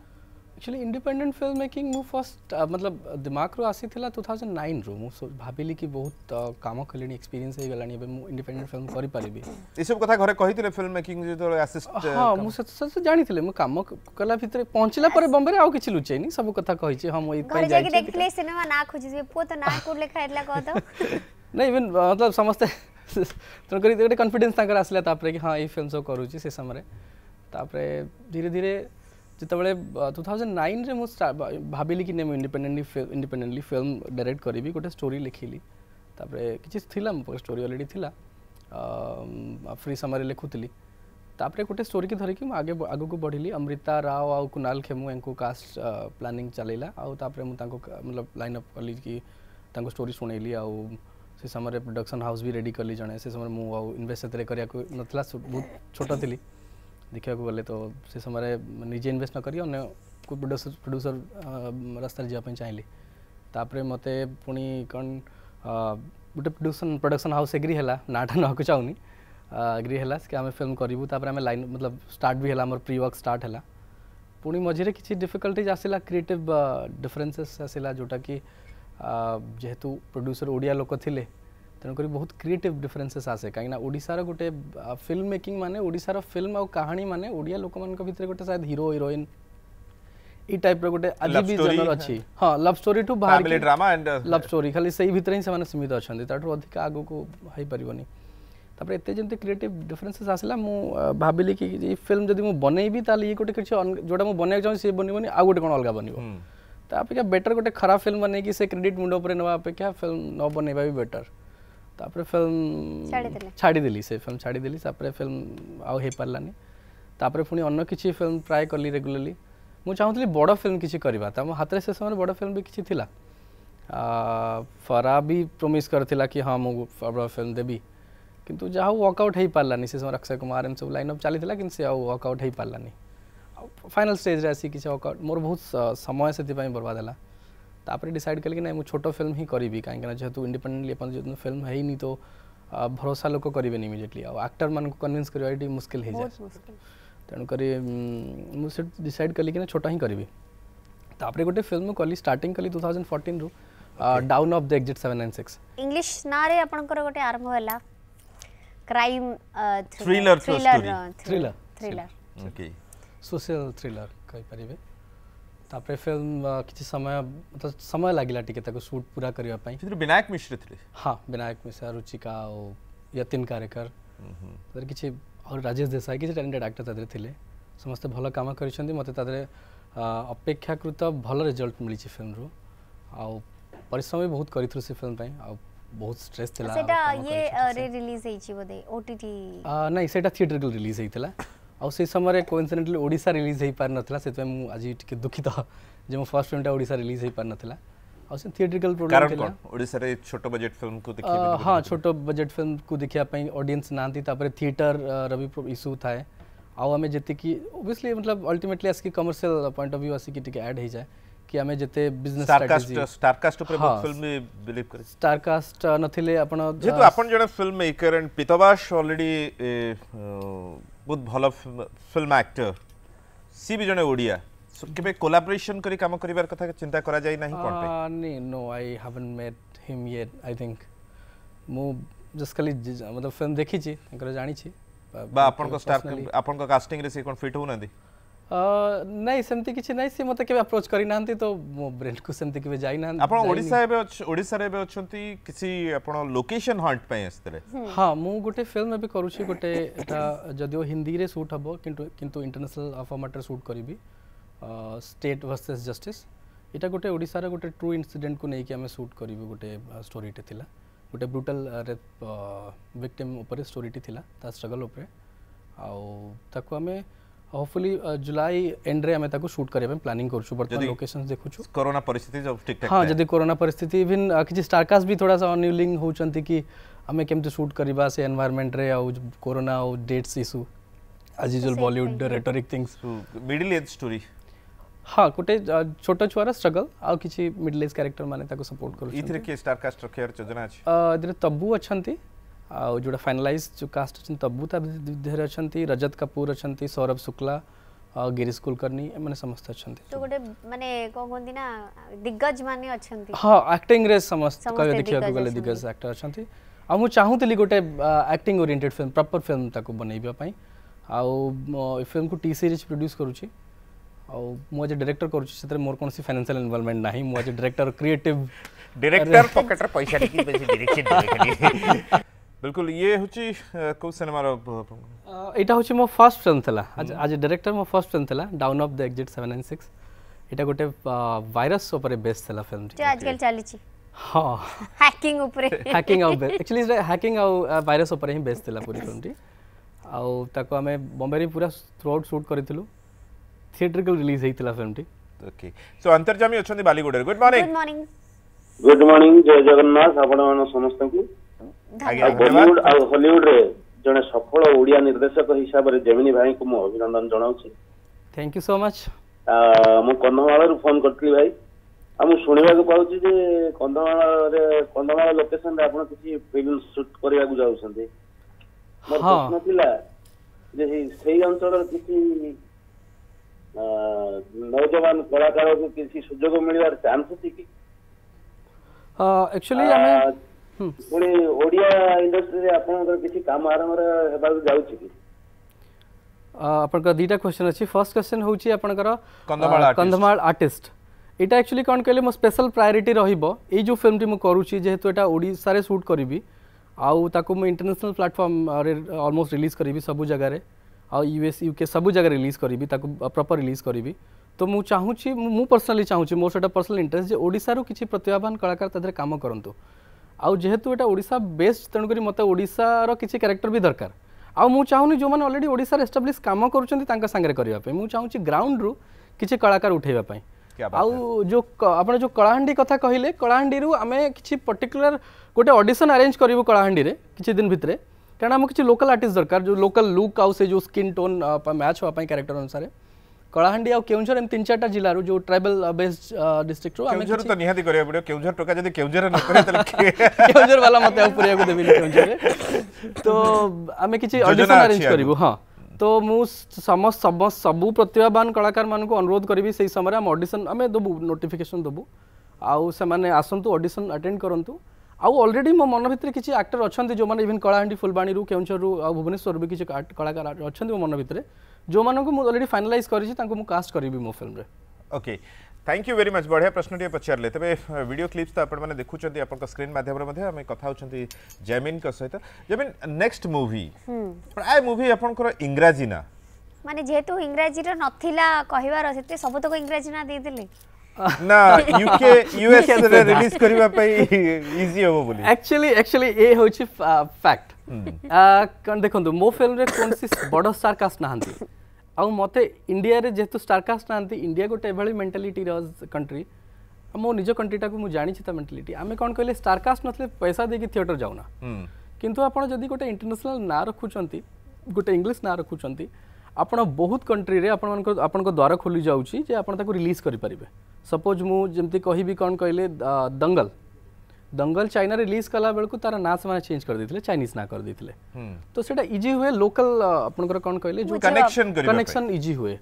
एक्चुअली इंडिपेंडेंट फिल्म मेकिंग मु फर्स्ट मतलब दिमाग रु आसी थिला 2009 रु मु भाबिली कि बहुत uh, तो uh, हाँ, काम कलेनी एक्सपीरियंस हे गलानी अब मु इंडिपेंडेंट फिल्म करि पालिबी ए सब कथा घरे कहिथिले फिल्म मेकिंग जे तो असिस्ट हां मु से से जानि थिले मु काम कला भितरे पहुंचला परे बॉम्बे रे आउ किछि लुचैनी सब कथा कहि छी हम ओइ पई जाई छी देखले सिनेमा ना खोजिबे पो तो ना कुर लेखा हेतला कह तो नहीं इवन मतलब समस्त तो तेणुक गोटे कनफिडेन्स आसला कि हां ये फिल्म सो करू छी से समय रे तापर धीरे धीरे ᱛᱮᱛᱚᱵळे 2009 ᱨᱮ ম স্টার্ট ভাবিᱞᱤ ᱠᱤᱱᱮᱢᱚ ᱤᱱᱰᱤᱯᱮᱱᱰᱮᱱᱴᱞᱤ ᱤᱱᱰᱤᱯᱮᱱᱰᱮᱱᱴᱞᱤ ᱯᱷᱤᱞᱢ ᱰᱤᱨᱮᱠᱴ ᱠᱟᱹᱨᱤᱵᱤ ᱜᱚᱴᱟ ᱥᱴᱚᱨᱤ ᱞᱮᱠᱷᱤᱞᱤ ᱛᱟᱯᱨᱮ ᱠᱤᱪᱷᱤ ᱥᱛᱷᱤᱞᱟᱢ ᱯᱚᱨ ᱥᱴᱚᱨᱤ ᱚᱞᱨᱮᱰᱤ ᱛᱷᱤᱞᱟ ᱟᱯᱨᱤ ᱥᱟᱢᱟᱨᱮ ᱞᱮᱠᱷᱩᱛᱤᱞᱤ ᱛᱟᱯᱨᱮ ᱜᱚᱴᱟ ᱥᱴᱚᱨᱤ ᱠᱤ ᱫᱷᱟᱨᱮ ᱠᱤ ᱢᱟ ᱟᱜᱮ ᱟᱜᱩ ᱠᱚ ᱵᱚᱰᱷᱤᱞᱤ ᱟᱢᱨᱤᱛᱟ ᱨᱟᱣ ᱟᱩ ᱠᱩᱱᱟᱞ ᱠᱷᱮᱢᱩ ᱮᱱᱠ देखा गले तो से समय निजे इनभेस्ट नक को प्रड्यूसर रास्त रास्ता चाहिए तापर मत पी कौन प्रड्यूसन प्रडक्शन हाउस एग्री है नाटा नाक चाहूनी एग्री है कि आम फिल्म करूँ तापर आम लाइन मतलब स्टार्ट भी है प्री वर्क स्टार्ट है पुणी मझे कि डिफिकल्टज आसला क्रिएटिव डिफरेन्से आसला जोटा कि जेहेतु प्रड्यूसर ओडिया लोक थी তেমনি বহুত ক্রিয়েটিভ ডিফরেন্সেস আসে কিনা ওড়শার গোটে ফিল্ম মেকিং মানে ওড়শার ফিল্ম আ কাহিনী মানে ওড়িয়া লোক ভিতরে গোটে সায়দ হিরো হিরোইন এই টাইপর গোটে আজি বি জনর অছি হ্যাঁ লভ স্টোরি টু বাহার family drama and love story খালি সেই ভিতরে হি সেমানে সীমিত অছন্তি তাঠু অধিক আগুকু হই পারিবনি তারপরে এতে যেমতি ক্রিয়েটিভ ডিফরেন্সেস আসলা মু ভাবিলি কি এই ফিল্ম যদি মু বনেইবি তাহলে ইয়ে গোটে কিছু যেটা মু বনাইক চাহুছি সে বনিবনি আউ গোটে কোন অলগা বনিব তা অপেক্ষা বেটার গোটে খারাপ ফিল্ম বনাইকি সে ক্রেডিট মুন্ড উপরে নেওয়া অপেক্ষা ফিল্ম ন বনাইবা বি বেটার तापर फिल्म छाड़ी दिली से फिल्म छाड़ी दिली तापर फिल्म आउ हे परलानी तापर फुनी अन्य किछि फिल्म ट्राई करली रेगुलरली मु चाहुतली बडो फिल्म किछि करबा त हम हाथ रे से समय बडो फिल्म भी किछि थिला आ फरा भी प्रॉमिस करथिला कि हम बडो फिल्म देबी किंतु जाहु वर्क आउट हे परलानी से समय रक्षा कुमार एम सब लाइनअप चालीथिला किन से आउ वर्कआउट आउट हे परलानी फाइनल स्टेज रे आसी किछि वर्क मोर बहुत समय से पई बर्बाद हला तापर डिसाइड कल कि ना मुझे छोट फिल्म ही करी कहीं जेहतु तो इंडिपेडेन्टली अपन जो फिल्म है तो भरोसा लोक करेंगे इमिजिएटली आक्टर मान कनभिन्स कर मुस्किल हो जाए तेणुक मुझे डिसाइड कल कि ना छोट ही करी तापर गोटे फिल्म कली स्टार्ट कल टू थाउजेंड फोर्टन रु down of the exit seven nine six English ना आप गोटे आरंभ है crime thriller thriller thriller thriller okay social thriller कहि पारे तापर फिल्म किसी समय मतलब समय लगे टी सुट पूरा करने विनायक मिश्र थे हाँ विनायक मिश्र रुचिका और यतिन कारेकर तर किसी और राजेश देसाई किसी टैलेंटेड एक्टर तादरे थिले समस्त भल काम कर मत तादरे अपेक्षाकृत भल रिजल्ट मिली फिल्म रु आ परिश्रम भी बहुत करी से फिल्म आ बहुत स्ट्रेस थिला सेटा ये रे रिलीज हेछि बदे ओटीटी नहीं सेटा थिएटर को रिलीज हेतिला आई समय कोईनसीडेन्टली ओडा रिलीज हो पार से तो आज टे दुखित जो मो फर्स्ट फिल्म टाइम रिलीज हो पार ना थिएट्रिकल हाँ छोट बजेट फिल्म को देखापी अडियस नापर थिएटर रही इश्यू आम जी ओबली मतलब अल्टिमेटली आसिक कमर्सील पॉइंट अफ भ्यू आसिक एड हो जाए କି ଆମେ ଯେତେ ବିଜନେସ୍ ଷ୍ଟାରକାଷ୍ଟ ଉପରେ ଫିଲ୍ମ ବିଲିଭ୍ କରେ ଷ୍ଟାରକାଷ୍ଟ ନଥିଲେ ଆପଣ ଯେହେତୁ ଆପଣ ଜଣେ ଫିଲ୍ମ ମେକର ଆଣ୍ଡ ପିତବାସ ଅଲରେଡି ବହୁତ ଭଲ ଫିଲ୍ମ ଆକ୍ଟର ସିଏ ବି ଜଣେ ଓଡ଼ିଆ କେବେ କୋଲାବୋରେସନ କରି କାମ କରିବାର କଥା ଚିନ୍ତା କରାଯାଇ ନାହିଁ କ'ଣ ପାଇଁ no I haven't met him yet I think ମୁଁ ଜଷ୍ଟ ଖାଲି मतलब फिल्म देखी तांकर जानी छि बा आपन को स्टार आपन को कास्टिंग रे से कोन फिट होनांदी ନାଇଁ ସେମିତି କିଛି ନାହିଁ ସେ ମୋତେ କେବେ ଆପ୍ରୋଚ୍ କରିନାହାନ୍ତି ତ ମୋ ବ୍ରେନ୍କୁ ସେମିତି କେବେ ଯାଇନାହାନ୍ତି ଆପଣ ଓଡ଼ିଶା ଏବେ ଓଡ଼ିଶାରେ ଏବେ ଅଛନ୍ତି କିଛି ଆପଣ ଲୋକେସନ୍ ହଣ୍ଟ ପାଇଁ ଆସିଥିଲେ ହଁ ମୁଁ ଗୋଟେ ଫିଲ୍ମ ଏବେ କରୁଛି ଗୋଟେ ଏଇଟା ଯଦିଓ ହିନ୍ଦୀରେ ସୁଟ୍ ହେବ କିନ୍ତୁ କିନ୍ତୁ ଇଣ୍ଟରନ୍ୟାସନାଲ୍ ଫର୍ମାଟ୍ରେ ସୁଟ୍ କରିବି ଷ୍ଟେଟ୍ ଭର୍ସେସ୍ ଜଷ୍ଟିସ୍ ଏଇଟା ଗୋଟେ ଓଡ଼ିଶାର ଗୋଟେ ଟ୍ରୁ ଇନ୍ସିଡେଣ୍ଟକୁ ନେଇକି ଆମେ ସୁଟ୍ କରିବୁ ଗୋଟେ ଷ୍ଟୋରିଟେ ଥିଲା ଗୋଟେ ବ୍ରୁଟାଲ୍ ରେପ୍ ଭିକ୍ଟିମ୍ ଉପରେ ଷ୍ଟୋରିଟି ଥିଲା ତା ଷ୍ଟ୍ରଗଲ୍ ଉପରେ ଆଉ ତାକୁ ଆମେ होपफुली जुलाई रे आम ताको शूट करबे प्लानिंग करछु वर्तमान लोकेशंस देखुछु कोरोना परिस्थिति जब ठीक ठाक हां जदी कोरोना परिस्थिति इवन किछि स्टारकास्ट भी थोड़ा सा अनयूलिंग होचंती कि आमे केमते शूट करबा से एनवायरनमेंट रे आउ कोरोना आउ dates issue as usual Bollywood rhetoric things middle age story struggle middle age support रखियार योजना अछि तब्बू अछंती जो फाइनलाइज जो कास्ट अच्छे तब्बूता विधेयर अच्छा रजत कपूर अच्छा सौरभ शुक्ला गिरीश कुलकर्णी मैंने समस्त अच्छा तो गोटे माने को कोंदी ना दिग्गज माने अच्छा हां एक्टिंग रे समस्त कह देखियो गले दिग्गज एक्टर अच्छा आ मु गोटे acting oriented film proper film ताको बनेबा पई फिल्म को टी सीरीज प्रोड्यूस कर छी आ डायरेक्टर करू मोर कोनसी फाइनेंशियल इन्वॉल्वमेंट नाही मु डायरेक्टर क्रिएटिव डायरेक्टर पॉकेट पैसा ବିଲକୁଲ ଇଏ ହେଉଛି କେଉଁ ସିନେମାର ଏଇଟା ହେଉଛି ମୋ ଫାର୍ଷ୍ଟ ଫିଲ୍ମ ଥିଲା ଆଜି ଡିରେକ୍ଟର ମୋ ଫାର୍ଷ୍ଟ ଫିଲ୍ମ ଥିଲା down of the exit seven nine six ଏଇଟା ଗୋଟେ ଭାଇରସ୍ ଉପରେ ବେସ୍ ଥିଲା ଫିଲ୍ମ ଆଜିକାଲି ଚାଲିଛି ହଁ ହ୍ୟାକିଂ ଉପରେ ହ୍ୟାକିଂ ଆଉ ଆକ୍ଚୁଆଲି ହ୍ୟାକିଂ ଆଉ ଭାଇରସ୍ ଉପରେ ହିଁ ବେସ୍ ଥିଲା ପୁରୀ ଫିଲ୍ମଟି ଆଉ ତାକୁ ଆମେ ବମ୍ବେରେ ପୁରା ଥ୍ରୁ ଆଉଟ୍ ସୁଟ୍ କରିଥିଲୁ ଥିଏଟ୍ରିକାଲ ରିଲିଜ୍ ହେଇଥିଲା ଫିଲ୍ମଟି ଓକେ ସୋ ଅନ୍ତର୍ଜାମୀ ଅଛନ୍ତି ବାଲିଗୁଡ଼ରେ good morning good morning good morning ଜୟ ଜଗନ୍ନାଥ ଆପଣମାନଙ୍କୁ ସମସ୍ତଙ୍କୁ ବଲିଉଡ ଆଉ ହଲିଉଡରେ ଜଣେ ସଫଳ ଓଡ଼ିଆ ନିର୍ଦ୍ଦେଶକ ହିସାବରେ ଜେମିନି ଭାଇଙ୍କୁ ମୁଁ ଅଭିନନ୍ଦନ ଜଣାଉଛି ଥ୍ୟାଙ୍କ ୟୁ ସୋ ମଚ୍ ମୁଁ କନ୍ଧମାଳରୁ ଫୋନ କରିଥିଲି ଭାଇ ଆଉ ମୁଁ ଶୁଣିବାକୁ ପାଉଛି ଯେ କନ୍ଧମାଳରେ କନ୍ଧମାଳ ଲୋକେସନରେ ଆପଣ କିଛି ଫିଲ୍ମ ସୁଟ୍ କରିବାକୁ ଯାଉଛନ୍ତି ମୋର ପ୍ରଶ୍ନ ଥିଲା ଯେ ସେଇ ଅଞ୍ଚଳର କିଛି ନୌଜବାନ କଳାକାରକୁ କିଛି ସୁଯୋଗ ମିଳିବାର ଚାନ୍ସ ଅଛି କି ଆକ୍ଚୁଆଲି ଆମେ पुणि ओडिया इंडस्ट्री रे क्वेश्चन अछि फर्स्ट क्वेश्चन होउछि कंधमाल आर्टिस्ट इटा एक्चुअली कौन कहे मो स्पेशल प्रायोरीटी रहिबो जो फिल्म टी मो करूछि जेहेतु एटा ओडिसा रे आउ इंटरनेशनल प्लेटफार्म रे रिलीज करबी सबु जगह आउ यूएस यूके सबु जगह रिलीज करबी ताको रिलीज करबी तो मु चाहू छी मु पर्सनली मोर सेटा पर्सनल इंटरेस्ट जे ओडिसा रो प्रतिभावान कलाकार काम करंतु आउ जेहेतु ये ओडा बेस्ट तेणुक मत ओार किसी क्यारेक्टर भी दरकार आउ मु चाहूनी जो मैंने अलरेडी ओडार एस्टाब्लीस कम करेंगे मुझे ग्राउंड रू कि कलाकार उठेबापी आउ जो आप जो कलाहां कथ कहे कलाहां आम कि पर्टिकुला गोटे अडिशन आरेज करूँ कलाहां किसी दिन भितर कहना आम कि लोकाल आर्ट दरकार जो लोकाल लुक आउ से जो स्किन टोन मैच हाँपाई क्यारेक्टर अनुसार कलाहांडी आउ केउझर एम तीन चार जिल्ला जो ट्राइबल बेस्ड डिस्ट्रिक्ट रु केउझर त निहाती करिया टका जदि केउझर न वाला मते आउ को देबि केउझर तो आमे किछि ऑडिशन अरेंज तो मु समस्त प्रतिभावान कलाकार मानन को अनुरोध करबि सेही समय ऑडिशन आमे दबु नोटिफिकेशन दबु आउ से माने आसंतु ଆଉ ଅଲରେଡ଼ି ମୋ ମନ ଭିତରେ କିଛି ଆକ୍ଟର ଅଛନ୍ତି ଯେଉଁମାନେ ଇଭିନ୍ କଳାହାଣ୍ଡି ଫୁଲବାଣୀରୁ କେଉଁଝରରୁ ଆଉ ଭୁବନେଶ୍ୱରରୁ ବି କିଛି କଳାକାର ଅଛନ୍ତି ମୋ ମନ ଭିତରେ ଯେଉଁମାନଙ୍କୁ ମୁଁ ଅଲରେଡ଼ି ଫାଇନାଲାଇଜ୍ କରିଛି ତାଙ୍କୁ ମୁଁ କାଷ୍ଟ କରିବି ମୋ ଫିଲ୍ମରେ ଓକେ থ্যাংক ইউ ভেরি মচ বড়িয়া প্রশ্নটি পচারে তবে ভিডিও ক্লিপস তো আপনার দেখুম আপনার স্ক্রিন মাধ্যমে আমি কথা হচ্ছি জেমিন সহ জেমিন নেক্সট মুভি প্রায় মুভি আপনার ইংরাজি না মানে যেহেতু ইংরাজির নথিলা কহিবার সেতে সবুতক ইংরাজি না দিয়ে ନା ୟୁକେ ୟୁଏସ୍ ରେ ରିଲିଜ୍ କରିବା ପାଇଁ ଇଜି ହେବ ବୋଲି ଆକ୍ଚୁଆଲି ଆକ୍ଚୁଆଲି ଏ ହେଉଛି ଫ୍ୟାକ୍ଟ କାରଣ ଦେଖନ୍ତୁ ମୋ ଫିଲ୍ମରେ କୌଣସି ବଡ଼ ଷ୍ଟାର କାଷ୍ଟ ନାହାନ୍ତି ଆଉ ମୋତେ ଇଣ୍ଡିଆରେ ଯେହେତୁ ଷ୍ଟାର କାଷ୍ଟ ନାହାନ୍ତି ଇଣ୍ଡିଆ ଗୋଟେ ଏଭଳି ମେଣ୍ଟାଲିଟିର କଣ୍ଟ୍ରି ମୋ ନିଜ କଣ୍ଟ୍ରିଟାକୁ ମୁଁ ଜାଣିଛି ତା ମେଣ୍ଟାଲିଟି ଆମେ କ'ଣ କହିଲେ ଷ୍ଟାର କାଷ୍ଟ ନଥିଲେ ପଇସା ଦେଇକି ଥିଏଟର ଯାଉନା କିନ୍ତୁ ଆପଣ ଯଦି ଗୋଟେ ଇଣ୍ଟରନ୍ୟାସନାଲ୍ ନାଁ ରଖୁଛନ୍ତି ଗୋଟେ ଇଂଲିଶ ନାଁ ରଖୁଛନ୍ତି ଆପଣ ବହୁତ କଣ୍ଟ୍ରିରେ ଆପଣମାନଙ୍କ ଆପଣଙ୍କ ଦ୍ୱାର ଖୋଲି ଯାଉଛି ଯେ ଆପଣ ତାକୁ ରିଲିଜ୍ କରିପାରିବେ ସପୋଜ୍ ମୁଁ ଯେମିତି କହିବି କ'ଣ କହିଲେ ଦଙ୍ଗଲ ଦଙ୍ଗଲ ଚାଇନାରେ ରିଲିଜ୍ କଲା ବେଳକୁ ତାର ନାଁ ସେମାନେ ଚେଞ୍ଜ କରିଦେଇଥିଲେ ଚାଇନିଜ୍ ନାଁ କରିଦେଇଥିଲେ ତ ସେଇଟା ଇଜି ହୁଏ ଲୋକାଲ ଆପଣଙ୍କର କ'ଣ କହିଲେ ଯେଉଁ କନେକ୍ସନ୍ ଇଜି ହୁଏ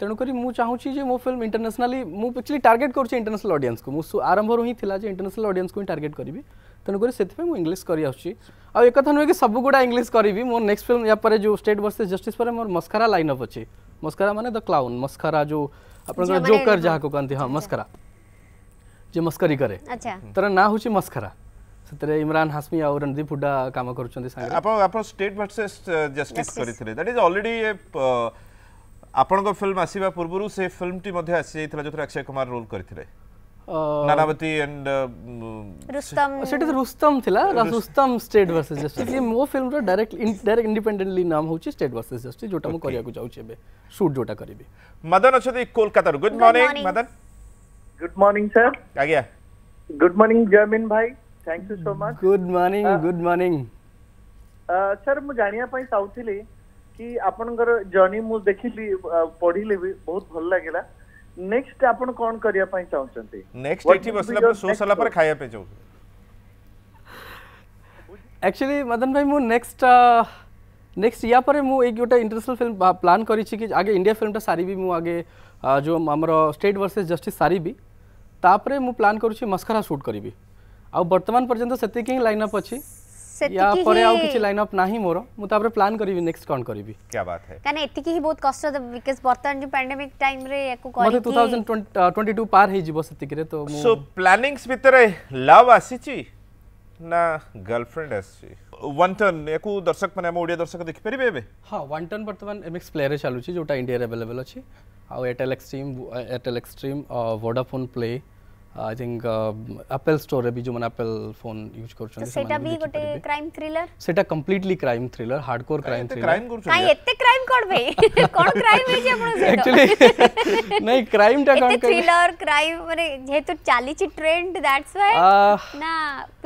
ତେଣୁକରି ମୁଁ ଚାହୁଁଛି ଯେ ମୋ ଫିଲ୍ମ ଇଣ୍ଟରନ୍ୟାସନାଲି ମୁଁ ଆକ୍ଚୁଆଲି ଟାର୍ଗେଟ୍ କରୁଛି ଇଣ୍ଟରନ୍ୟାସନାଲ ଅଡ଼ିଏନ୍ସକୁ ମୁଁ ଆରମ୍ଭରୁ ହିଁ ଥିଲା ଯେ ଇଣ୍ଟରନ୍ୟାସନାଲ ଅଡ଼ିଏନ୍ସକୁ ହିଁ ଟାର୍ଗେଟ୍ କରିବି तेणुक से इंग्लीश कर आउ एक नुहे कि सब गुड़ा इंग्लीश करी मोर नेक्स्ट फिल्म या पर जो स्टेट वर्सेस जस्टिस पर मोर मस्कारा लाइनअप अच्छे मस्कारा माने द क्लाउन मस्कारा जो आप जोकर जहाँ को कहते हाँ मस्कारा जो मस्करी करे अच्छा तर ना हूँ मस्कारा ସେଥିରେ ଇମରାନ ହାସମି ଆଉ ରଣଦୀପ ହୁଡା କାମ କରୁଛନ୍ତି ସାଙ୍ଗରେ ଆପଣ ଆପଣ ଷ୍ଟେଟ୍ ଭର୍ସେସ୍ ଜଷ୍ଟିସ୍ କରିଥିଲେ ଦ୍ୟାଟ୍ ଇଜ୍ ଅଲରେଡି ଆପଣଙ୍କ ଫିଲ୍ମ ଆସିବା ପୂର୍ବରୁ ସେ ଫିଲ୍ମଟି ମଧ୍ୟ ଆସିଯାଇଥିଲା ଯେଉଁଥିରେ ଅକ୍ଷୟ କୁମାର ରୋଲ୍ କରିଥିଲେ नानावती एंड रुस्तम सेटा रुस्तम थिला रुस्तम स्टेट वर्सेस जस्टिस ये मो फिल्म रो डायरेक्ट डायरेक्ट इंडिपेंडेंटली नाम होची स्टेट वर्सेस जस्टिस जोटा मो करिया को जाउची एबे शूट जोटा करिबी मदन अछति Kolkata good morning Madan good morning sir आ गया गुड मॉर्निंग जर्मिन भाई thank you so much good morning good morning sir मु जानिया पई चाहूथिली कि आपनकर जर्नी मु देखिली पढ़िले बहुत भल लागिला नेक्स्ट आपन कोन करिया पई चाहचंती नेक्स्ट एठी बसला पर सो सला पर खाया पे जाऊ एक्चुअली मदन भाई मु नेक्स्ट नेक्स्ट या पर मु एक गोटे इंटरनेशनल फिल्म प्लान करी छी कि आगे इंडिया फिल्म ता सारी भी मु आगे uh, जो हमरो स्टेट वर्सेस जस्टिस सारी भी तापर मु प्लान करू छी मस्करा शूट करी भी आ वर्तमान पर्यंत सेति ही लाइनअप अछि या परे आउ किछ लाइन अप नाही मोर मु तापर प्लान करिवि नेक्स्ट कोन करिवि क्या बात है काने एतिकी ही बहुत कष्ट द बिकज बर्तन जो पेंडेमिक टाइम रे एको करि मते 2022 पार हे जीव सेतिकी रे तो सो प्लानिंग्स भितरे लव आसीची ना गर्लफ्रेंड आसीची हम ओडिया दर्शक देखि परिबे ଦର୍ଶକ हां ଏବେ ହଁ ୱାନ୍ଟନ୍ ବର୍ତ୍ତମାନ ଏମ୍ଏକ୍ସ ପ୍ଲେରେ ଚାଲୁଛି ଯେଉଁଟା ଇଣ୍ଡିଆରେ अवेलेबल अछि आ Airtel Xtreme Airtel Xtreme Vodafone Play I think Apple ଷ୍ଟୋର୍ରେ ବି ଯେଉଁମାନେ ଆପଲ୍ ଫୋନ୍ ୟୁଜ୍ କରୁଛନ୍ତି ସେଟା ବି ଗୋଟେ କ୍ରାଇମ୍ ଥ୍ରିଲର ସେଟା completely crime thriller hardcore crime thriller crime କରୁଛନ୍ତି କାଇଁ ଏତେ କ୍ରାଇମ୍ କଣ ଭାଇ କଣ କ୍ରାଇମ୍ ହେଇଛି ଆପଣଙ୍କ ସହିତ ଆକ୍ଚୁଆଲି ନାଇଁ କ୍ରାଇମଟା କଣ ଥ୍ରିଲର କ୍ରାଇମ୍ ମାନେ ଯେହେତୁ ଚାଲିଛି ଟ୍ରେଣ୍ଡ ଦ୍ୟାଟ୍ସ ୱାଇ ନା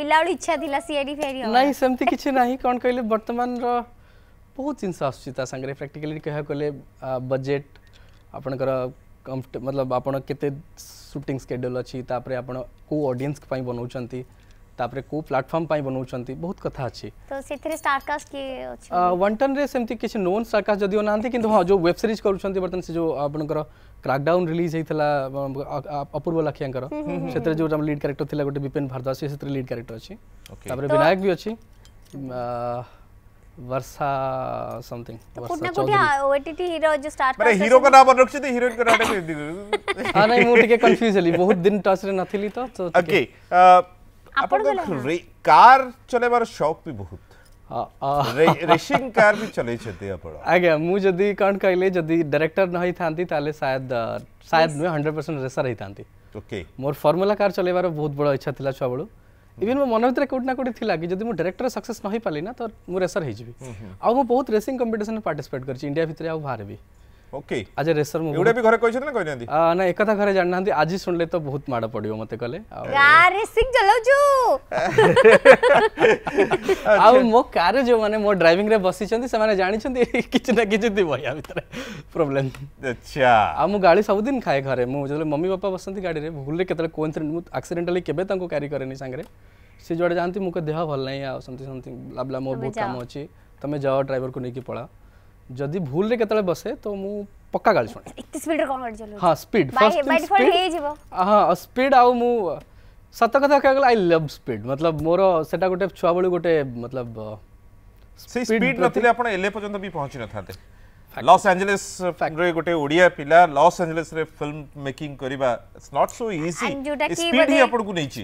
ପିଲାବେଳୁ ଇଚ୍ଛା ଥିଲା ସିଆଡି ଫେରି ନାଇଁ ସେମିତି କିଛି ନାହିଁ କଣ କହିଲେ ବର୍ତ୍ତମାନର ବହୁତ ଜିନିଷ ଆସୁଛି ତା ସାଙ୍ଗରେ ପ୍ରାକ୍ଟିକାଲି କହିବାକୁ ଗଲେ ବଜେଟ୍ ଆପଣଙ୍କର मतलब आप के सुटिंग स्केड्यूल अच्छी आप अडियस बनाऊँच तापरे को प्लेटफॉर्म पाई बहुत कथा अछि वन टन स्टारकास्ट किसी नोन स्टारकास्ट जदिओ नांथि किंतु हां जो वेब सीरीज कर चंती रिलीज होता अपूर्व लखियांकर सेथिर जो लीड कैरेक्टर थिला गोटे विपिन भारद्वाज सेथिर लीड कैरेक्टर अछि विनायक भी अच्छी वर्षा समथिंग कोठा कोठा ओटीटी हीरो जो स्टार्ट करे हीरो का तो नाम रख त हीरोइन का नाम दे हां नहीं मु टिके कंफ्यूज हली बहुत दिन टच रे नथिली तो ओके तो uh, आपण कार चले बार शौक भी बहुत हाँ, रेसिंग कार भी चले छते आ गया मु जदी कण कहले जदी डायरेक्टर नहि थांती ताले शायद शायद 100% रेसर रहितांती ओके मोर फार्मूला कार चले बार बहुत बड़ा इच्छा थिला छबळू ଇଭିନ୍ ମୋ ମନ ଭିତରେ କେଉଁଠି ନା କେଉଁଠି ଥିଲା କି ଯଦି ମୁଁ ଡାଇରେକ୍ଟର ସକ୍ସେସ୍ ନ ହେଇପାରିଲି ନା ତ ମୁଁ ରେସର୍ ହେଇଯିବି ଆଉ ମୁଁ ବହୁତ ରେସିଂ କମ୍ପିଟିସନରେ ପାର୍ଟିସିପେଟ୍ କରିଛି ଇଣ୍ଡିଆ ଭିତରେ ଆଉ ବାହାରେ ବି ओके आज रेसर मु एवडे भी घरे कहिसन ना कहिनांती ना एकथा घरे जाननांती आज सुनले तो बहुत माड़ पडियो मते कले कार रेसिंग चलाउछु आ मो कार जो माने मो ड्राइविंग रे बसी छंती से माने जानि छंती किछ ना किछ दिबो या भीतर प्रॉब्लम अच्छा आ मु गाड़ी सब दिन खाए घरे मु जले मम्मी पापा बसंती गाड़ी रे भूल रे केतले कोइंसिडेंट मु एक्सीडेंटली केबे तांको कैरी करेनी संगरे से जोड़े जानती मुके देह भल नहीं आ समथिंग समथिंग ब्ला ब्ला मोर बहुत काम अछि तमे जाओ ड्राइवर को लेके पड़ा ଯଦି ଭୁଲରେ କେତେବେଳେ ବସେ ତ ମୁଁ ପକ୍କା ଗାଳି ଶୁଣେ ଏତେ ସ୍ପିଡରେ କଣ ଗାଳି ଚଲାଉ ହଁ ସ୍ପିଡ ଫାର୍ଷ୍ଟ ବାଇ ଡିଫଲ୍ଟ ହେଇଯିବ ହଁ ସ୍ପିଡ ଆଉ ମୁଁ ସତ କଥା କହିବାକୁ ଗଲେ ଆଇ ଲଭ୍ ସ୍ପିଡ ମତଲବ ମୋର ସେଟା ଗୋଟେ ଛୁଆବେଳୁ ଗୋଟେ ମତଲବ ସେଇ ସ୍ପିଡ ନଥିଲେ ଆପଣ ଏଲେ ପର୍ଯ୍ୟନ୍ତ ବି ପହଞ୍ଚି ନଥାନ୍ତେ ଲସ୍ ଆଞ୍ଜେଲେସରେ ଗୋଟେ ଓଡ଼ିଆ ପିଲା ଲସ୍ ଆଞ୍ଜେଲେସରେ ଫିଲ୍ମ ମେକିଂ କରିବା it's not so easy speed ହିଁ ଆପଣଙ୍କୁ ନେଇଛି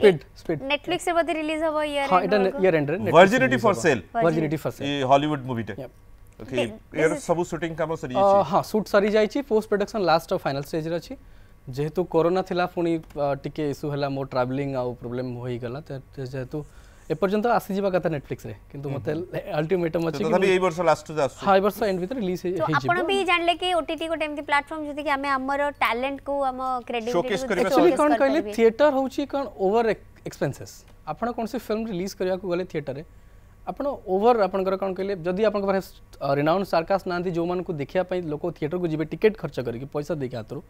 ନେଟଫ୍ଲିକ୍ସରେ ବୋଧେ ରିଲିଜ୍ ହବ ଇୟର ହଁ ଏଟା ଇୟର ଏଣ୍ଡରେ virginity for sale virginity for sale Hollywood ମୁଭିଟେ ଓକେ ଏର ସବୁ ସୁଟିଂ କାମ ସରି ଯାଇଛି ହଁ ସୁଟ୍ ସରି ଯାଇଛି ପୋଷ୍ଟ ପ୍ରଡକ୍ସନ ଲାଷ୍ଟ ଆଉ ଫାଇନାଲ ଷ୍ଟେଜରେ ଅଛି ଯେହେତୁ କରୋନା ଥିଲା ପୁଣି ଟିକେ ଇସ୍ୟୁ ହେଲା ମୋ ଟ୍ରାଭେଲିଂ ଆଉ ପ୍ରୋବ୍ଲେମ୍ ହୋଇଗଲା ଯେହେତୁ ଏପର୍ଯ୍ୟନ୍ତ ଆସିଯିବା କଥା ନେଟଫ୍ଲିକ୍ସରେ କିନ୍ତୁ ମୋତେ ଅଲ୍ଟିମେଟମ୍ ଅଛି ତଥାପି ଏଇ ବର୍ଷ ଲାଷ୍ଟକୁ ଆସୁଛି ହଁ ଏଇ ବର୍ଷ ଏଣ୍ଡ ଭିତରେ ରିଲିଜ୍ ହେଇଯିବ ଆପଣ ବି ଜାଣିଲେ କି ଓଟିଟି ଗୋଟେ ଏମିତି ପ୍ଲାଟଫର୍ମ ଯଦି କି ଆମେ ଆମର ଟ୍ୟାଲେଣ୍ଟକୁ ଆମ କ୍ରେଡିବିଲିଟି ଏକ୍ଚୁଆଲି କ'ଣ କହିଲେ ଥିଏଟର ହେଉଛି କ'ଣ ଓଭର ଏକ୍ସପେନ୍ସେସ୍ ଆପଣ କୌଣସି ଫିଲ୍ମ ରିଲିଜ୍ କରିବାକୁ ଗଲେ ଥିଏଟରରେ आपड़ ओवर आपर कौन कहे जदि आप रिनाउंड सार्कास ना जो मैं देखापी लोक थिएटर को जी टिकेट खर्च करके पैसा देखिए हाथ